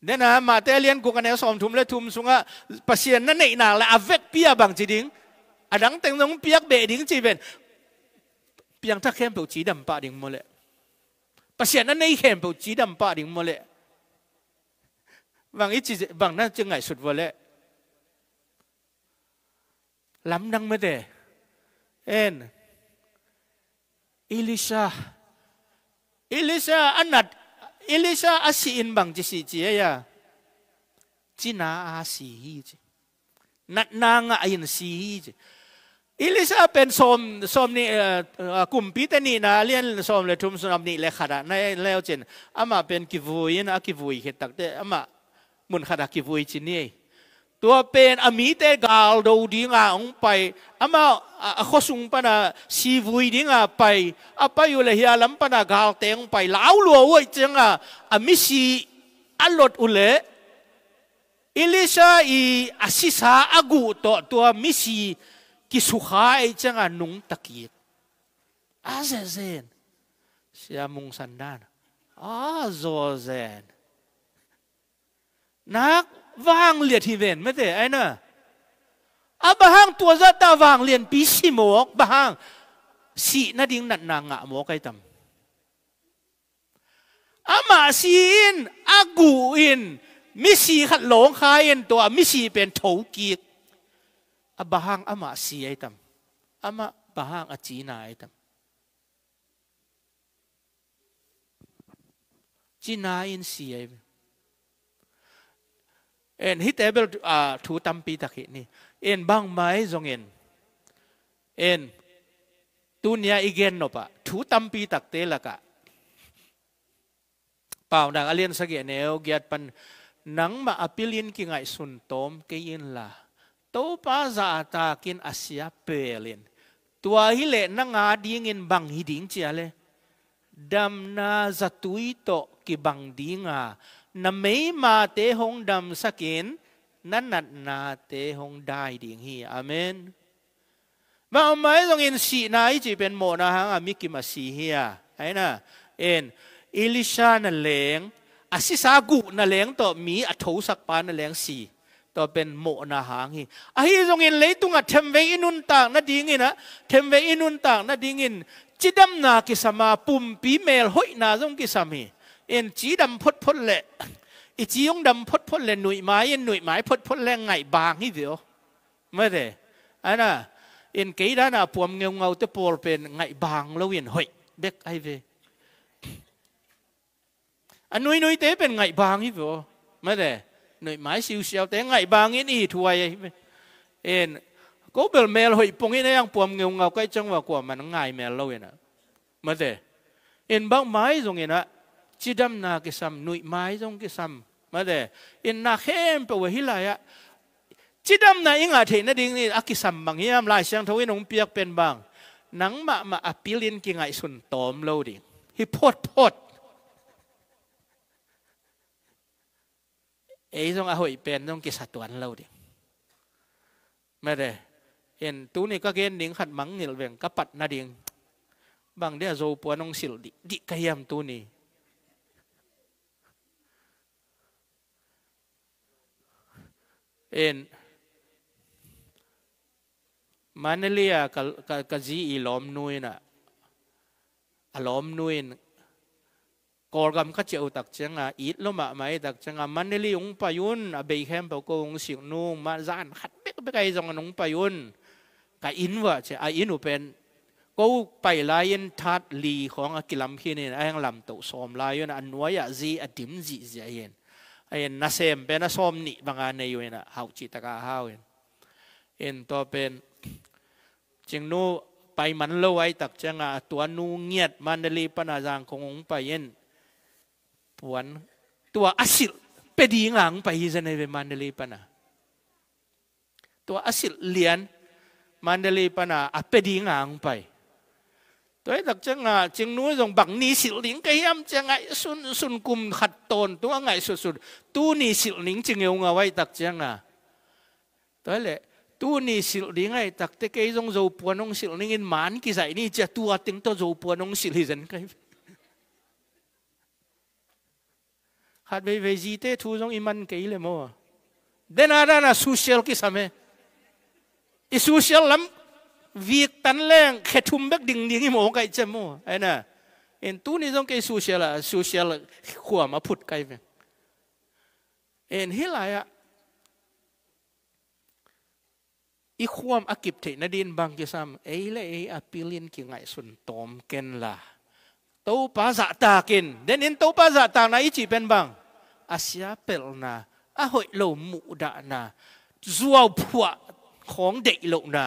nên là mà tê liên của cái này xong thùng lên thùng xuống á pasien nó nảy nàng là avec à pia bằng chỉ ding à đắng tiếng giống piak bể ding chỉ bên piang thắc khem to chỉ đầm pa ding mo lệ pasien nó nảy khem to chỉ đầm pa ding mo lệ bằng vâng, ít chỉ bằng vâng, nó chưa ngại sụt vừa lệ lắm năng mới để en Elisha อิลิซาอันัดอิลิซาอาศสีินบังจิสิจีเยะจีนาอาศัยจีนัดนางอินสีจีอิลิซาเป็นสมสมนี่กุ่มพิตนี่นะเลียนสมเลยทุ่มสนับนี่เลยขาดในเล้วจจนอามาเป็นกิวยนะกิวยเหตุตักเตอามามุนขาดกิวยจีนี่ตัวเป็นอมีแต่กาลดูดีงาองไปอามาอขสุงปนาสีวุยดีงาไปอาไปอยู่เลยเฮียลำปนากาลเตงไปลาวลัวเว้ยจังอ่ะอามิสีอัลลดอุเลอิลิชาอีอาศิสาอากูตัวตัวมิสีกิสุขาไอจังอ่ะนุงตะกีอาเซเซนเสียมุงสันดานอาโซเซนนัก vang liệt hi mới thế ai na a bahang tua za ta wang liền pi si mo hang, si na ding nat na nga mo kay tam ama sin agu in mi si khat long khai in to mi si pen thâu kiek a bahang ama si ai tam ama à, bahang a à, chi na ai tam chi na in si ai en ah, hi table a thu tampi takhi ni en bang mai zongin en tunia igen no pa thu tampi takte laka pau dang alian sagi neo giat pan nang ma apilin ki ngai sun tom ke in la to pa za ta kin asia pelin tua hi le nanga bang hiding chia damna zatuito ki bang dinga นไม่มาเตหงดำสักินนั่นนัดนาเตหงได้ดีงี้อเมนมาเอาไหมตรงอินสีไหนจีเป็นโมนะฮะมิกิมาสีเฮียไอ้น่ะเอ็นอิลิชานแหลงอาศิสากุนแหลงต่อมีอัฐสักปานแหลงสีต่อเป็นโมนะฮางฮีไอ้ตรงอินเลยตุงอัฐเทมเวอินุนต่างนัดดีงี้นะเทมเวอินุนต่างนัดดีงิน จิดำมนากิสมาปุ่มปีเมลหอยนาตรงกิสมีเอ็นจีดำพดพดเละอีจียงดำพดพดเละหนุ่ยไม้เอ็นหนุ่ยไม้พดพดแรงไงบางนี่เดียวไม่ได้อันน่ะเอ็นกี่ด้านน่ะปวมเงาเงาจะปวเป็นไงบางแล้วเอ็นหอยเบกไอเวอันนุ่ยนุ่ยเต้เป็นไงบางนี่เดียวไม่ได้หนุ่ยไม้ซิวเซียวเต้ไงบางนี่นี่ถวยเอ็นก็เบลเมลหอยปงนี่นะยังปวมเงาเงาใกล้จังหวะกว่ามันง่ายเมลเราเอ็นอ่ะไม่ได้เอ็นบางไม้ตรงเอ็นอ่ะ chỉ đâm na cái sam nụi mái trong cái sam mà để in na khem pe hi lại á chi đâm na in à thế na ding ni a cái sam bằng hiam lại sang thâu nông piak pen bang nắng mà mà apilin kinh ngại sun tóm lâu đi hi pot pot ấy trong a hội pen trong cái sát tuần lâu đi mà để in tu ni các gen ding khát mắng nhiều về các bật na ding bằng để dầu puan ông sil đi đi cái hiam tu ni in manalia ka ji i lom nui na a lom nui n กอร์กำขัดเจ้าตักเจงาอีดลมะไหมตักเจงามันเนลี่ยงปายุนอเบย์แฮมเปาโกงสิงนูมาจานขัดเบกไปไกลจงานงปายุนกับอินวะเจ้าอินอุเป็นกูไปไลนทัดลีของอากิลัมพีนี่ไอ้ยังลำตุ่มลายนอันนัวยะจีอดิมจีเจียนเอ็นนาเซมเป็นนาซอมนี่บางอันในอยู่นะเฮาจิตกาเฮาเอ็นเอ็นตัวเป็นจึงนู้ไปมันเลวไว้ตักเจังอ่ะตัวนู้เงียดมันเดลีปนาจางคงไปเอ็นปวนตัวอาศิลเปดีงหลังไปยิ่งในเวมันเดลีปนาตัวอาศิลเลียนมันเดลีปนาอ่ะเปดีงหลังไป tôi đặc chẳng là chừng núi dòng bằng ni xịu lính cái em chẳng ngại sun sun cùng khát tồn tu ngại sụt sụt tu ni xịu lính chừng yêu ngà vậy đặc chẳng à tôi lệ tu ni xịu lính ấy đặc thế cái dòng dầu puan ông xịu lính in mán kỳ giải ni chả tu tính to dầu puan ông xịu lý dân cái khát về về gì thế thu dòng iman cái lệ mò đến ara là social cái sao mẹ social lắm วิกตันแรงแค่ทุมแบกดิ่งดิ้งมอกไก่จม่วไอ้น่ะเอ็นตู้นี่ต้องไก่สูเชียละสูเชียละขวามาพุดไก่เป็นเอ็นเฮลายอ่ะอีขวมอากิบเทนดินบางกิซ้มเอ้ยละเอ้ยอปิลินกิงไงสุนตอมเกนล่ะตู้้าษาตากินเดนินตู้้าษาตาไอนจีเป็นบางอาเซียเปลนาอาหอยโลมุดานาจัวผัวของเด็กโลนา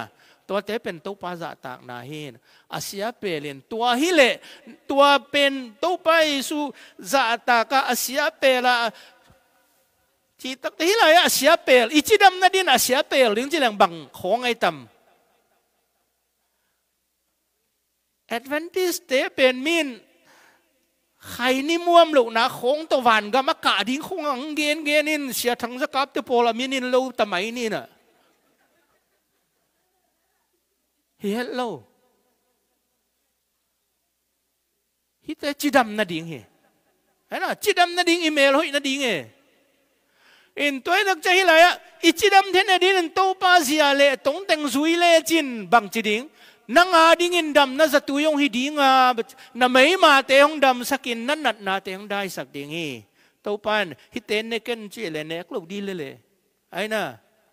ตัวเตเป็นตุปาจะตากนาหินอาเซียเปลินตัวฮิเลตัวเป็นตุปาอิสุจะตากาอาเซียเปลาที่ตักที่ไรอาเซียเปลอิจิดัมนาดินอาเซียเปลลิงจิแหลงบังของไอตัม Adventist เตเป็นมินใครนี่ม่วมลูกนะคงตะวันก็มากะดิ้งคงอังเกนเกนินเสียทั้งสกับตะโพลามินินลูกตะไมนี่น่ะ hello hi te chi dam na ding hi hay là chi dam na ding email hoi na ding e in toi nak cha hi la ya i chi dam then na din to pa sia le tong teng zui le chin bang chi ding nang a ding in dam na za tu yong hi ding a na mai ma te hong dam sakin nan nat na te hong dai sak ding hi to pan hi te ne ken chi le ne klo di le le ai na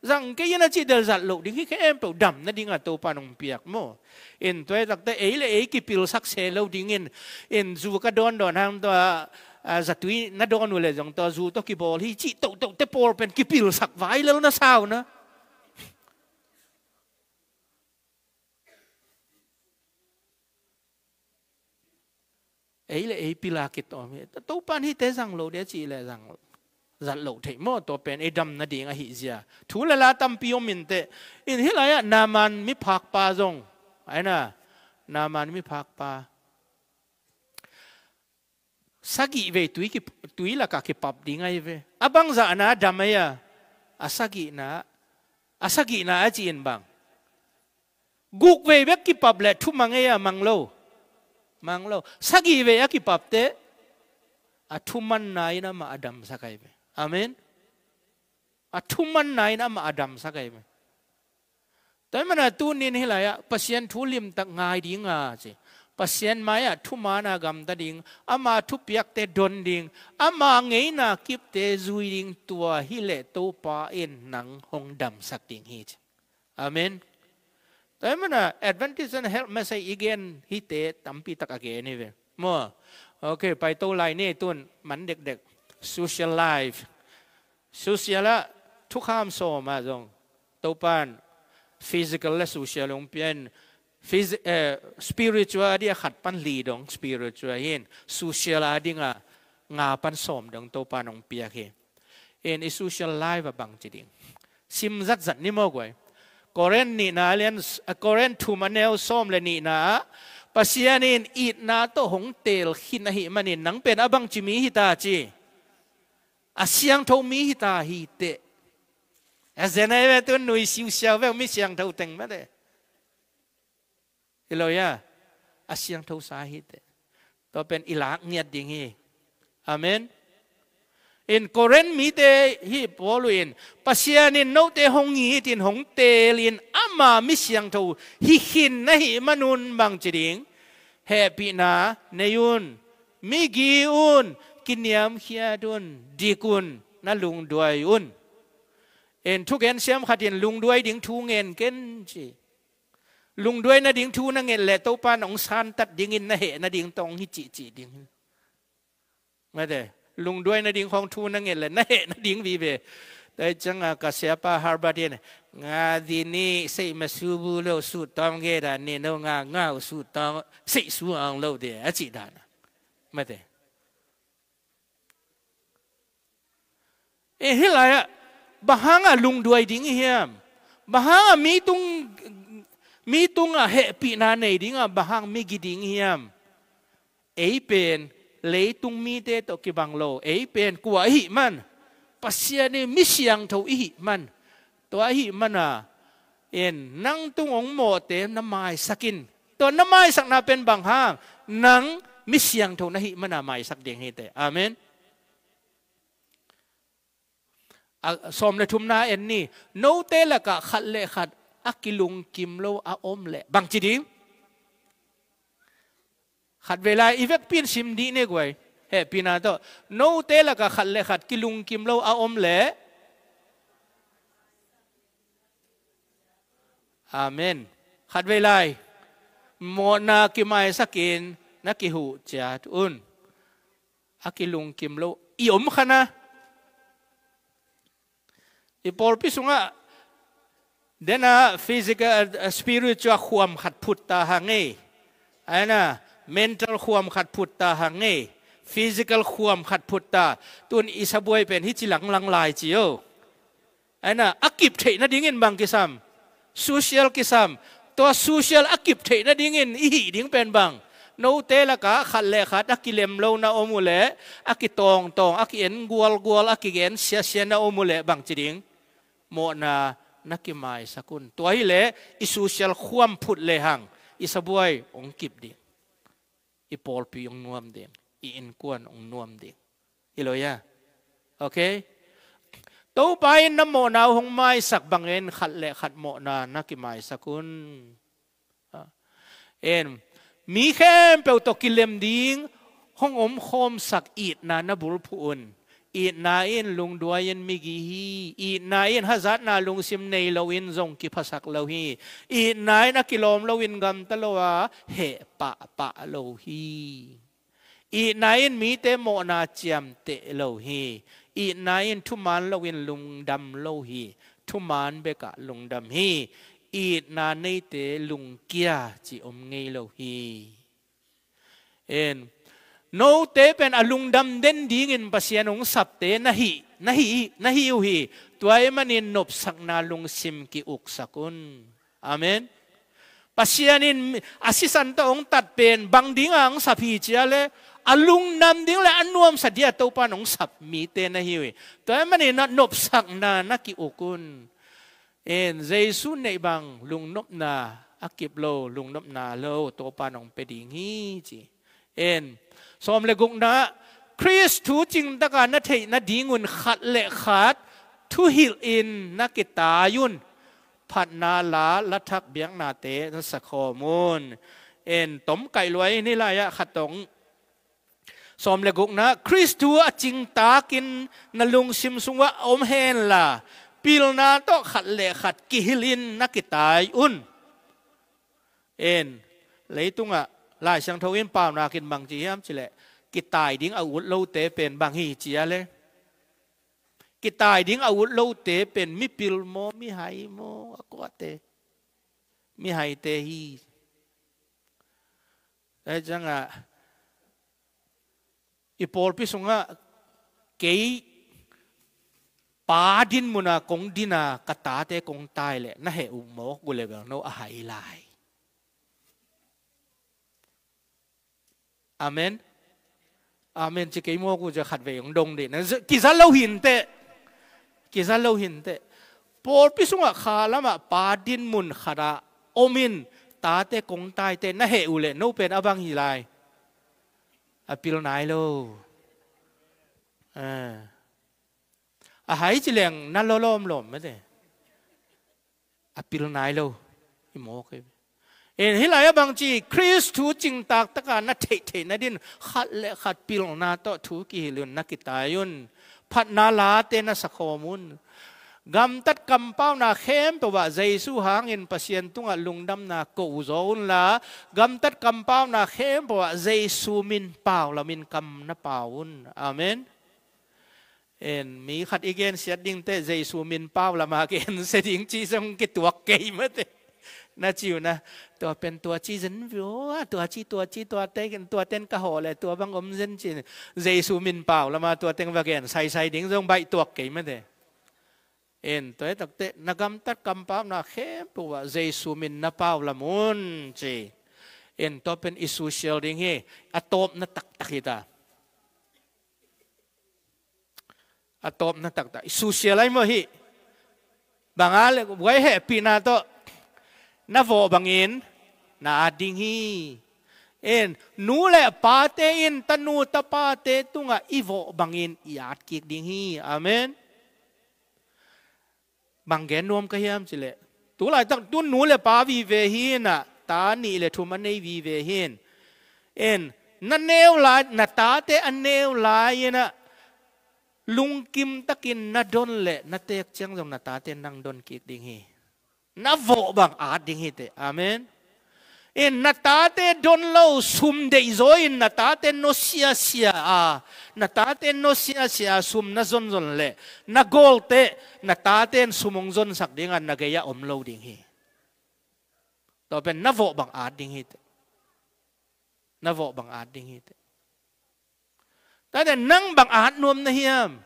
rằng cái yên chỉ để giặt lộ đi khi cái em tổ đầm nó đi ngà tàu panong piak mo in tuệ đặc tế ấy là ấy cái pil sắc xe lâu đi in in dù cái đòn đòn hàng tòa à, giặt tuy nó đòn nuôi lại rằng tòa dù tòa kỳ bò thì chỉ tàu tàu tế bò bên cái pil sắc vãi lâu nó sao nữa ấy là ấy pila kịch tổ mi tàu pan hi tế rằng lộ để chỉ là rằng lộ zat lo thei mo to pen đâm e nó ding a hì zia thu la la tam pio min te in hilaya naman mi phak pa zong aina naman mi phak pa sagi ve tui ki tui la ka ki pap dingai ve abang za na damaya asagi na asagi na ajin bang guk về ve ki pap lệ thu mang mang mang à lâu, lâu, manglo manglo sagi ve ya ki à thu mang na ina ma adam sakai về. Amen. A thuman nai na ma adam sa kai mai. Toi mana tu nin hi laya pasien thu lim tak ngai ding a che. Pasien mai a thu mana gam ta ding ama thu piak te don ding ama ngei na kip te zui ding tua hile le to pa en nang hong dam sak ding hi che. Amen. Toi mana advantage and help message again hi te tampi tak again ni ve. Mo. Okay, ไปตัวไลนี่ตุนมันเด็กๆ social life social ทุกข้ามโซมาจงตัวปาน physical และ social ลงเปลี่ยน spiritual เดียขัดปันลีดง spiritual เห็น social ดิ่งอะงาปันสมดองตัวปานองเปียกเห็น social life บางจิดิ่งซิมจัดจัดนี่มากไว้กอเรนนี้นะเลียนก่อเรนทูมันเนลส้มเลยนี่นะปัสยานินอีดนาโตหงเตลขินหิมันนี่นังเป็นอบังจิมีฮิตาจีอาเสียงท่ีมีตาฮตเตะอาเซนไอเวตัวหนุ่ยสิวเซียวเวไม่เสียงท่าเต็งมาเลยฮิโลยาอาเสียงท่สาหิเตะตัวเป็นอิลักเนียดดิ่งฮีอาเมน อินโคเรนมีเตฮีโวลุอินปัสยานินโนเตหงงีตินหงเตลินอามามิเสียงท่าฮิฮินนะฮิมนุนบางจริงเฮปีนาเนยุนมิกิอุนกินเยมเขียดุนดีกุนนั่นลุงด้วยอุ่นเอ็นทุกเอ็นเสียมขัดเอ็นลุงด้วย ดิ้งทูเงินเกินจีลุงด้วยนาดิ้งทูนั่งเงินแหละตัวปานองซานตัดดิ้งงินนาเหนาดิ้งตองฮิจิจีดิ้งไม่ได้ลุงด้วยนาดิ้งของทูนั่งเงินแหละนาเหนาดิ้งวีเบแต่จังอากาศเสียปาฮาร์บาร์เดนงาดีนี่สิมาสูบูเลวสูตองเกดานี่นงาเงาสูตองสิสูอังเลวเดียจิดานไม่ได้เอฮิลายะบะฮังอะลุงด้วยดิ้งเฮียมบะฮังอะมีตุงมีตุงอะเฮปีนาในดิ้งอะบะฮังมีกิดิ้งเฮียมเอเป็นเลยตุงมีเตตกิบังโลเอเป็นกัวหิมันปัสยานี่มิเสียงทวิหิมันตัวหิมันอะเอ็นนั่งตุงองโมเตน้ำมายสกินตัวน้ำมายสักนาเป็นบางห้างนังมิเสียงทวนะหิมันอะมายสักเดียงเฮเตอาเมนสมเลชุมนาเอ็นนี่โนเตละกะขัดเลขัดอักิลุงกิมโลอาอมเลบางจีดิงขัดเวลาอีเวกปีนชิมดีเนี่ยกวยเฮปีนาโตโนเตละกะขัดเลขัดกิลุงกิมโลอาอมเลอาเมนขัดเวลาโมนากิมายสกินนักกิหูจาตุนอักิลุงกิมโลอีอมขนา ipol pi sunga dena physical uh, spiritual khuam khat phut ta ha nge ana mental khuam khat phut ta ha nge physical khuam khat phut ta tun isaboi pen hi chi lang lai chi yo ana akip thei na dingin bang kisam social kisam to social akip thei na dingin i ding pen bang no te la ka khat le khat akilem lo na omule akitong tong akien gwal gwal akigen sia sia na omule bang chi ding โมนานักกิมายสกุลตัวฮิเลอิสุเชลควมพุดเลหังอิสบวยองกิบดิงอีปอลปีองนวมดิงอีอินกวนองนวมดิงอิโลยาโอเคตัวไปน้ำโมนาหงไม้สักบังเอ็นขัดเละขัดโมนานักกิมายสกุลเอ็นมีแค่เปลตกิเลมดิงห้องอมโคมสักอีดนานะบุรุษุน ít na in lung đuôi in mi gi hi ít na in hazat na lùng sim nay lo in zong ki phasak lo hi ít na in a kilom lo in gam ta lo wa he pa pa lo hi ít na in mi te mo na chiam te lo hi ít na in thu man lo in lùng dam lo hi thu man be cả lùng dam hi ít na nei te lùng kia chi om ngei lo hi en no te pen alung dam den ding in pasianong sapte nahi nahi nahi uhi tuay manin nop sak nalung sim ki uksakun amen pasianin asisan taong tat pen bang ding ang sapi chiale alung nam ding la anuam sa dia to pa nong sap mi te na hiwi tuay manin na nop sak na naki ukun en jesu nei bang lung nop na akip lo lung nop na lo to pa nong peding chi en สมเลกุกนะคริสตูจริงตการนัทนัดีงุนขัดเละขาดทุฮิลอินนักิตายุนผัดนาลาลัทักเบียงนาเตสโคมุนเอ็นตมไก่รวยนี่ลายะขัดตงสมเลกุกนะคริสตูจริงตากินนลุงซิมสุงวะอมเฮนล่ะปิลนาโตขัดเละขัดกิฮิลินนักิตายุนเอ็นเลยตุงอะลายช่างทวินป่านากินบางจีฮัมจิแหละกิตายดิ้งอาวุธโลเตเป็นบางฮีเจียเลยกิตายดิ้งอาวุธโลเตเป็นมิปิลโมมิไฮโมอกอเตมิไฮเตฮีแอ้จังอ่ะอีพอลพิสุงะเกยป่าดินมุนากงดินากตาเตกงตายแหละน่ะเหอุโมกุเลยแบบโนอาหฮไล amen amen chỉ cái mô của giờ khát về ông đông để nó kỳ ra lâu hình tệ kỳ ra lâu hình tệ bố biết xuống à khá lắm à ba điên mùn khá đã omin ta tê công tai tê nó hệ u lệ bền bên băng hì lại à pil nai lô à à hãy chỉ liền nó lô lôm lôm mới thế à pil nai lô mô cái in hilaya bang chi christ thu ching tak taka na the the na din khat le khat pilong na to thu ki lun na kitayun phat na la te na sakhomun gam tat kam pau na khem to wa jaisu hang in pasien tunga lungdam na ko zon la gam tat kam pau na khem po wa jaisu min pau la min kam na paun amen en mi khat igen siat ding te jaisu min pau la ma ken se ding chi sam ke tuak ke ma te นะจิวนะตัวเป็นตัวจีจันวิวตัวจีตัวจีตัวเต้นตัวเต้นกระหอเลยตัวบังอมเซนจินเจสูมินเปล่าละมาตัวเต็งวาเกนใส่ใส่ดิ้งจงใบตัวเก๋ไม่ได้เอ็นตัวตักเตะนักกำตัดกำป้านาเข้มปัวเจสูมินนับเปล่าละมุนจีเอ็นตัวเป็นอิสุเชียลดิ้งเฮอะตอมนัตักตักฮิตาอะตอมนัตักตักอิสุเชียลไอโมฮิบางอาเลกไว้เหปีนาโต na vo bangin na ading hi en nu le pa te in tanu ta pa te tunga ivo bangin iat kik ding hi amen bang ghé nuông cái hiam chỉ lệ tú lại tặng tuôn nú lệ pa vì về hiên à ta nị lệ thu mân này vì về hiên en na nêu lại na ta te an nêu lại yên à lung kim takin na don lệ na tek chang dòng na ta te nang don kik ding hi na vỗ bằng á ding hi te amen in na ta te don lo sum de zo in na ta te no sia sia a na ta te no sia sia sum na zon zon le na gol te na ta te sumong zon sak ding an na ge ya om lo ding hi to ben na vỗ bằng á ding hi te na vỗ bằng á ding hi te ta te nang bằng á nuam na hiam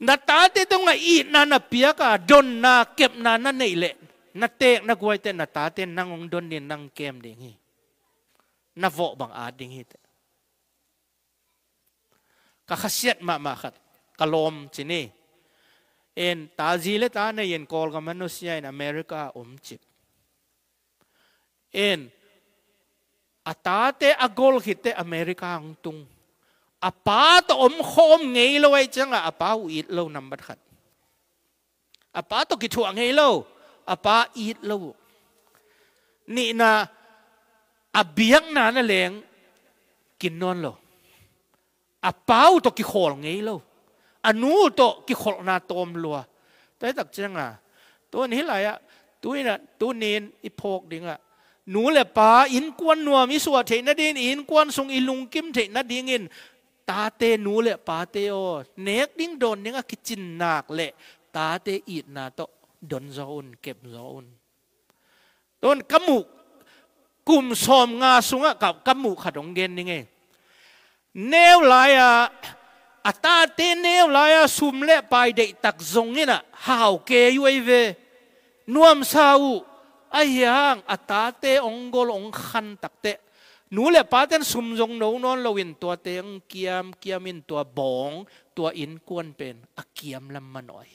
na ta te tong nga i na na pia ka don na kep na na nei le na te na guai te na ta te nang ong don ni nang kem ding hi na vo bang a ding hi te ka khasiat ma ma khat kalom chini en ta ji le ta na yen kol ga manusia in america om chip en atate à agol à hite america ang tung อาป้าตอมโคมไงเลยจังอาป้าอีดเล่านำบัดขัดอาป้าตกิจวงไงเล่าอาป้าอีดเล่านี่นะอาเบียงนานแหลงกินนอนเล่าอาป้าตกิขอลไงเล่าอนูตกิขอลนาตอมลัวแต่ตักจังอะตัวนี้ไรอ่ะตัวนี้ตัวนี้อีพกดิ่งอะหนูแหละป้าอินกวนนัวมิสวดเทนัดินอินกวนทรงอิลุงกิมเทนัดิงอินตาเตนูเละปาเตโอเนกดิ้งโดนเนกกิจินนากเละตาเตอีดนาโตดนโซนเก็บโซนต้นกมุกกลุ่มซอมงาสุงะกับกมุกขดงเงินนี่ไงแนวลายอะอัตาเตแนวลายอะซุมเละไปเด็กตักจงนี่น่ะห่าวเกยไว้เวนวมซาอูไอ้ยางอัตาเตองโกลองคันตักเตะนูเลป้าเต้นสุมจงนูนอนเราอินตัวเตียงเกียมเกียมินตัวบองตัวอินกวนเป็นอเกียมลำมันหน่อย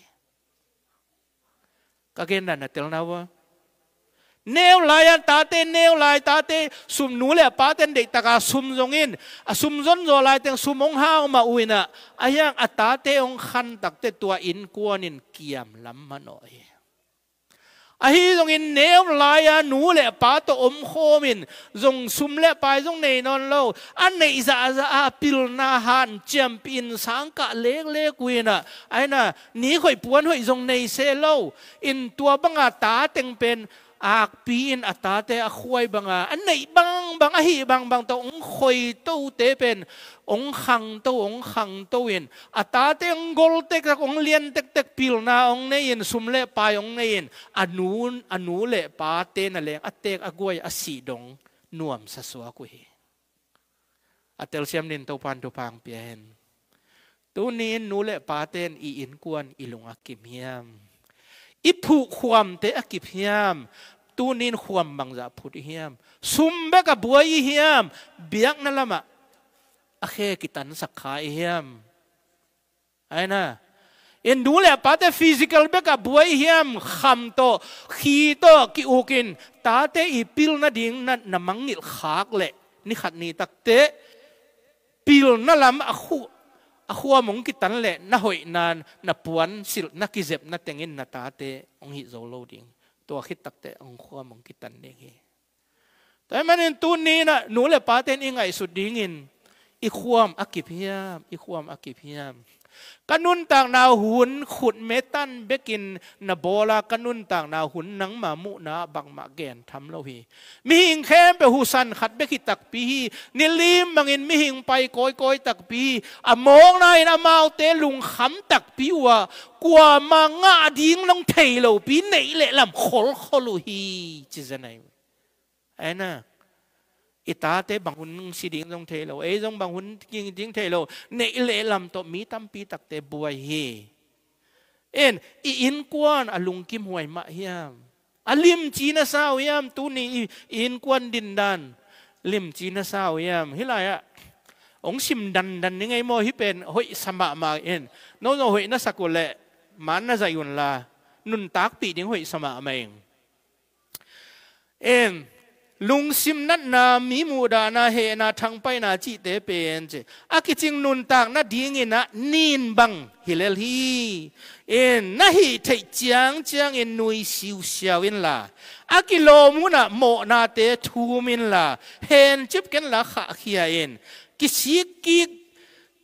ก็เกณฑ์นั่นนะเตียงนะว่าเนวลายตาเตเนวลายตาเตสุมนูเลป้าเต้นเด็กตากาสุมจงอินสุมจนโจลายเตียงสุมองห้าวมาอุยนะอายังอตาเตองคันตักเตตัวอินกวนินเกียมลำมันหน่อยอฮีตรงอินเนอลายาหนูแหละป้าตัวอมโคมินรงซุมและไปรงในนอนเล่าอันในจะสาซาปิลนาฮันเจียมปินสังกะเล็กเล็กวินะไอ้น่ะนี้ค่อยปวนห่อยรงในเซเล่าอินตัวบังอาตาเต็งเป็นอากปีนอาตาเตอควยบังอาอันในบังบังฮีบังบังตองคอยตัวเตเป็นองขังตัวองขังตัวเองอาตาเตงกอลเตกองเลียนเตกเตกพิลนาองเนียนสุมเล่ปายองเนียนอนูนอนูเล่ป้าเตนอะไรอาเตกอากวยอสีดงนวมสะสวกุยอาเตลเซียมนินตัวปันตัวพังเปียนตัวนี้นูเล่ป้าเตนอีอินกวนอีลงอากิมยามอิผูความเตอากิมยาม tu nin khuam bang za phut hiam sum be ka buai hiam biak na lama a khe kitan sakha hiam aina in du le pa te physical be ka buai hiam kham to khi to ki ukin ta te ipil na ding na namang ngil khak le ni khat ni tak te pil na lam a khu a khua mong kitan le na hoi nan na puan sil na ki zep na tengin na ta te ong hi zo lo ding ตัวคิดตักแต่องควมองกิตันเองแต่มันในตูนนี้นะหนูเลยป้าเต้นยองไงสุดดีงิน อีควมอักกิพยาม อีควมอักกิพยามกนุนต่างนาหุนขุดเมตันเบกินนโบลากนุนต่างนาหุนนังมามุนาบังมาแกนทำเลวีมีหิงเข้มไปหูสันขัดเบกิตักปีนิลิมบังอินมีหิงไปโกยโกยตักปีอโมงนายนามาเตลุงขำตักปีว่ากว่ามางาดิ้งลงเทเลปีไหนเละลำขลขลุฮีจิจะไหนไอ้น่ะ ita te bang hun si ding jong the lo e jong bang hun king ding the lo ne le lam to mi tam pi tak te buai hi en i in kwan alung kim huai ma hiam alim chi na sao hiam tu ni in kwan din dan lim chi na sao hiam hilaya ông sim đan đan những ngày mò hi pen hội sama mà en nó nó hội nó sạc lệ mà nó dạy là nun tác pi những hội sama mà en lung sim nát na mi mu da na he na thang pai na chi te pen che a ki ching nun tak na ding na nin bang hilel hi en na hi thei chiang chiang en nui siu siao en la a ki lo mu na mo na te thu min la hen chip ken la kha khia en ki si ki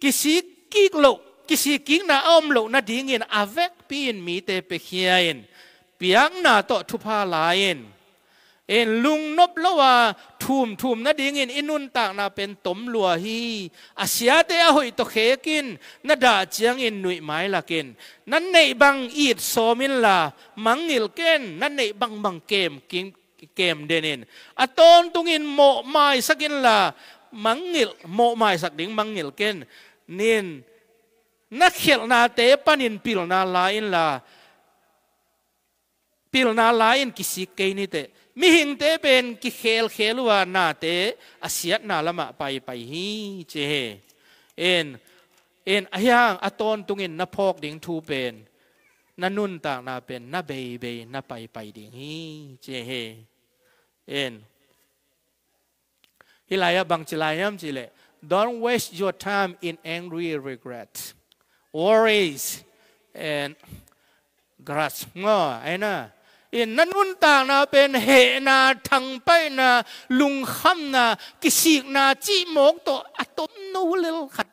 ki si ki lo ki si ki na om lo na ding in avek pin mi te pe khia en piang na to thu pha la en เอ็นลุงนบละว่าทุ่มทุ่มนาดิ่งอินอินุนตากนาเป็นตมลัวฮีอาเซียเตอหอยตเคกินนาดาเจียงอินหนุ่ยไม้ละกินนั่นในบังอีดโซมินลามังอิลเกนนั่นในบังบังเกมกิงเกมเดนินอตอนตุงอินโมไม้สักินลามังอิลโมไม้สักดิ่งมังอิลเกนนินนักเขียนนาเตปันินพิลนาลายินลาพิลนาลายินกิสิเกนิเตมิหิงเตเป็นกิเคลเคลวานาเตอาเสียนาละมาไปไปฮีเจเอ็นเอ็นอาย่างอตอนตุงนี้นนพอกดิ่งทูเป็นนันนุนต่างนาเป็นนาเบยเบยนาไปไปดิ่งฮีเจเเอ็นฮิลายะบังจิลายมจิเล don't waste your time in angry regret worries and grudge ง้อไอ้น่ะอินนั้นวุ่นต่างนาเป็นเหนาทังไปนาลุงคำนากิสิกนาจีหมกตัวอะตมนูเลขัด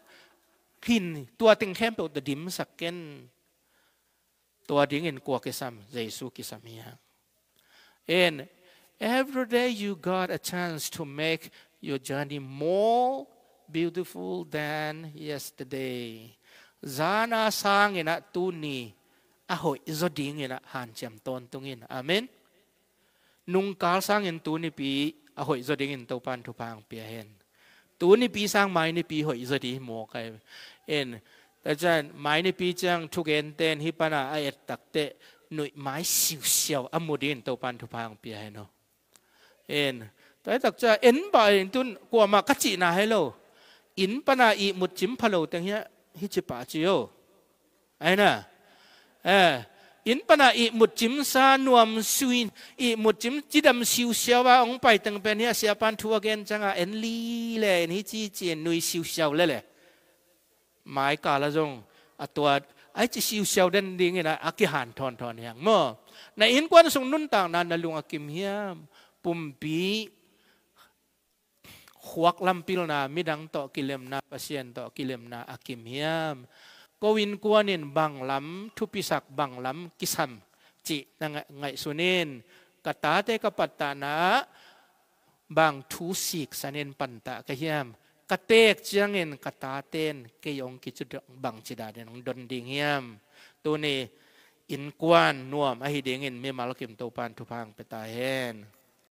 ขินตัวติงแคมเปตดดิมสักเกนตัวดิงเงินกลัวกิซัมเจสุกิซัมียะเอ็น every day you got a chance to make your journey more beautiful than yesterday จานาสังเงินตูนี a hoi zo ding hàn han tôn ton tungin amen nung cá sang in tu ni pi a hoi zo ding in to pan thu pang pia hen tu ni pi sang mai ni pi hoi zo di mo kai en ta chan mai ni pi chang thu gen ten hi pana a et tak te nội mai siu siu amudin to pan thu pang pia hen no en tại tắc cha in bài tun qua mà cắt chỉ na hello in pana i một chim phalo tiếng hi hi chỉ bà chiều ai nè à in pana i một chim sa nuam suin i một chim chỉ đầm siêu xiao ba ông bài từng bên nha xiao pan thua à en li le ni chi chi nuôi siêu xiao le le mai cả là à tua ai chỉ siêu xiao đen đi nghe là aki à hàn thon thon hàng mơ na in quan sung nun tang na na lung akim à hiam pum bi huak lampil na midang to kilem na pasien to kilem na akim à kawin kuanin bang lam tupisak bang lam kisam ci na ngai sunin kata te kapatana bang tu sik pantak panta kahiam katek jangin kata ten keyong kicudak bang cida den don dingiam tu ni in kuan nuam ahi dingin memal kim topan tupang petahen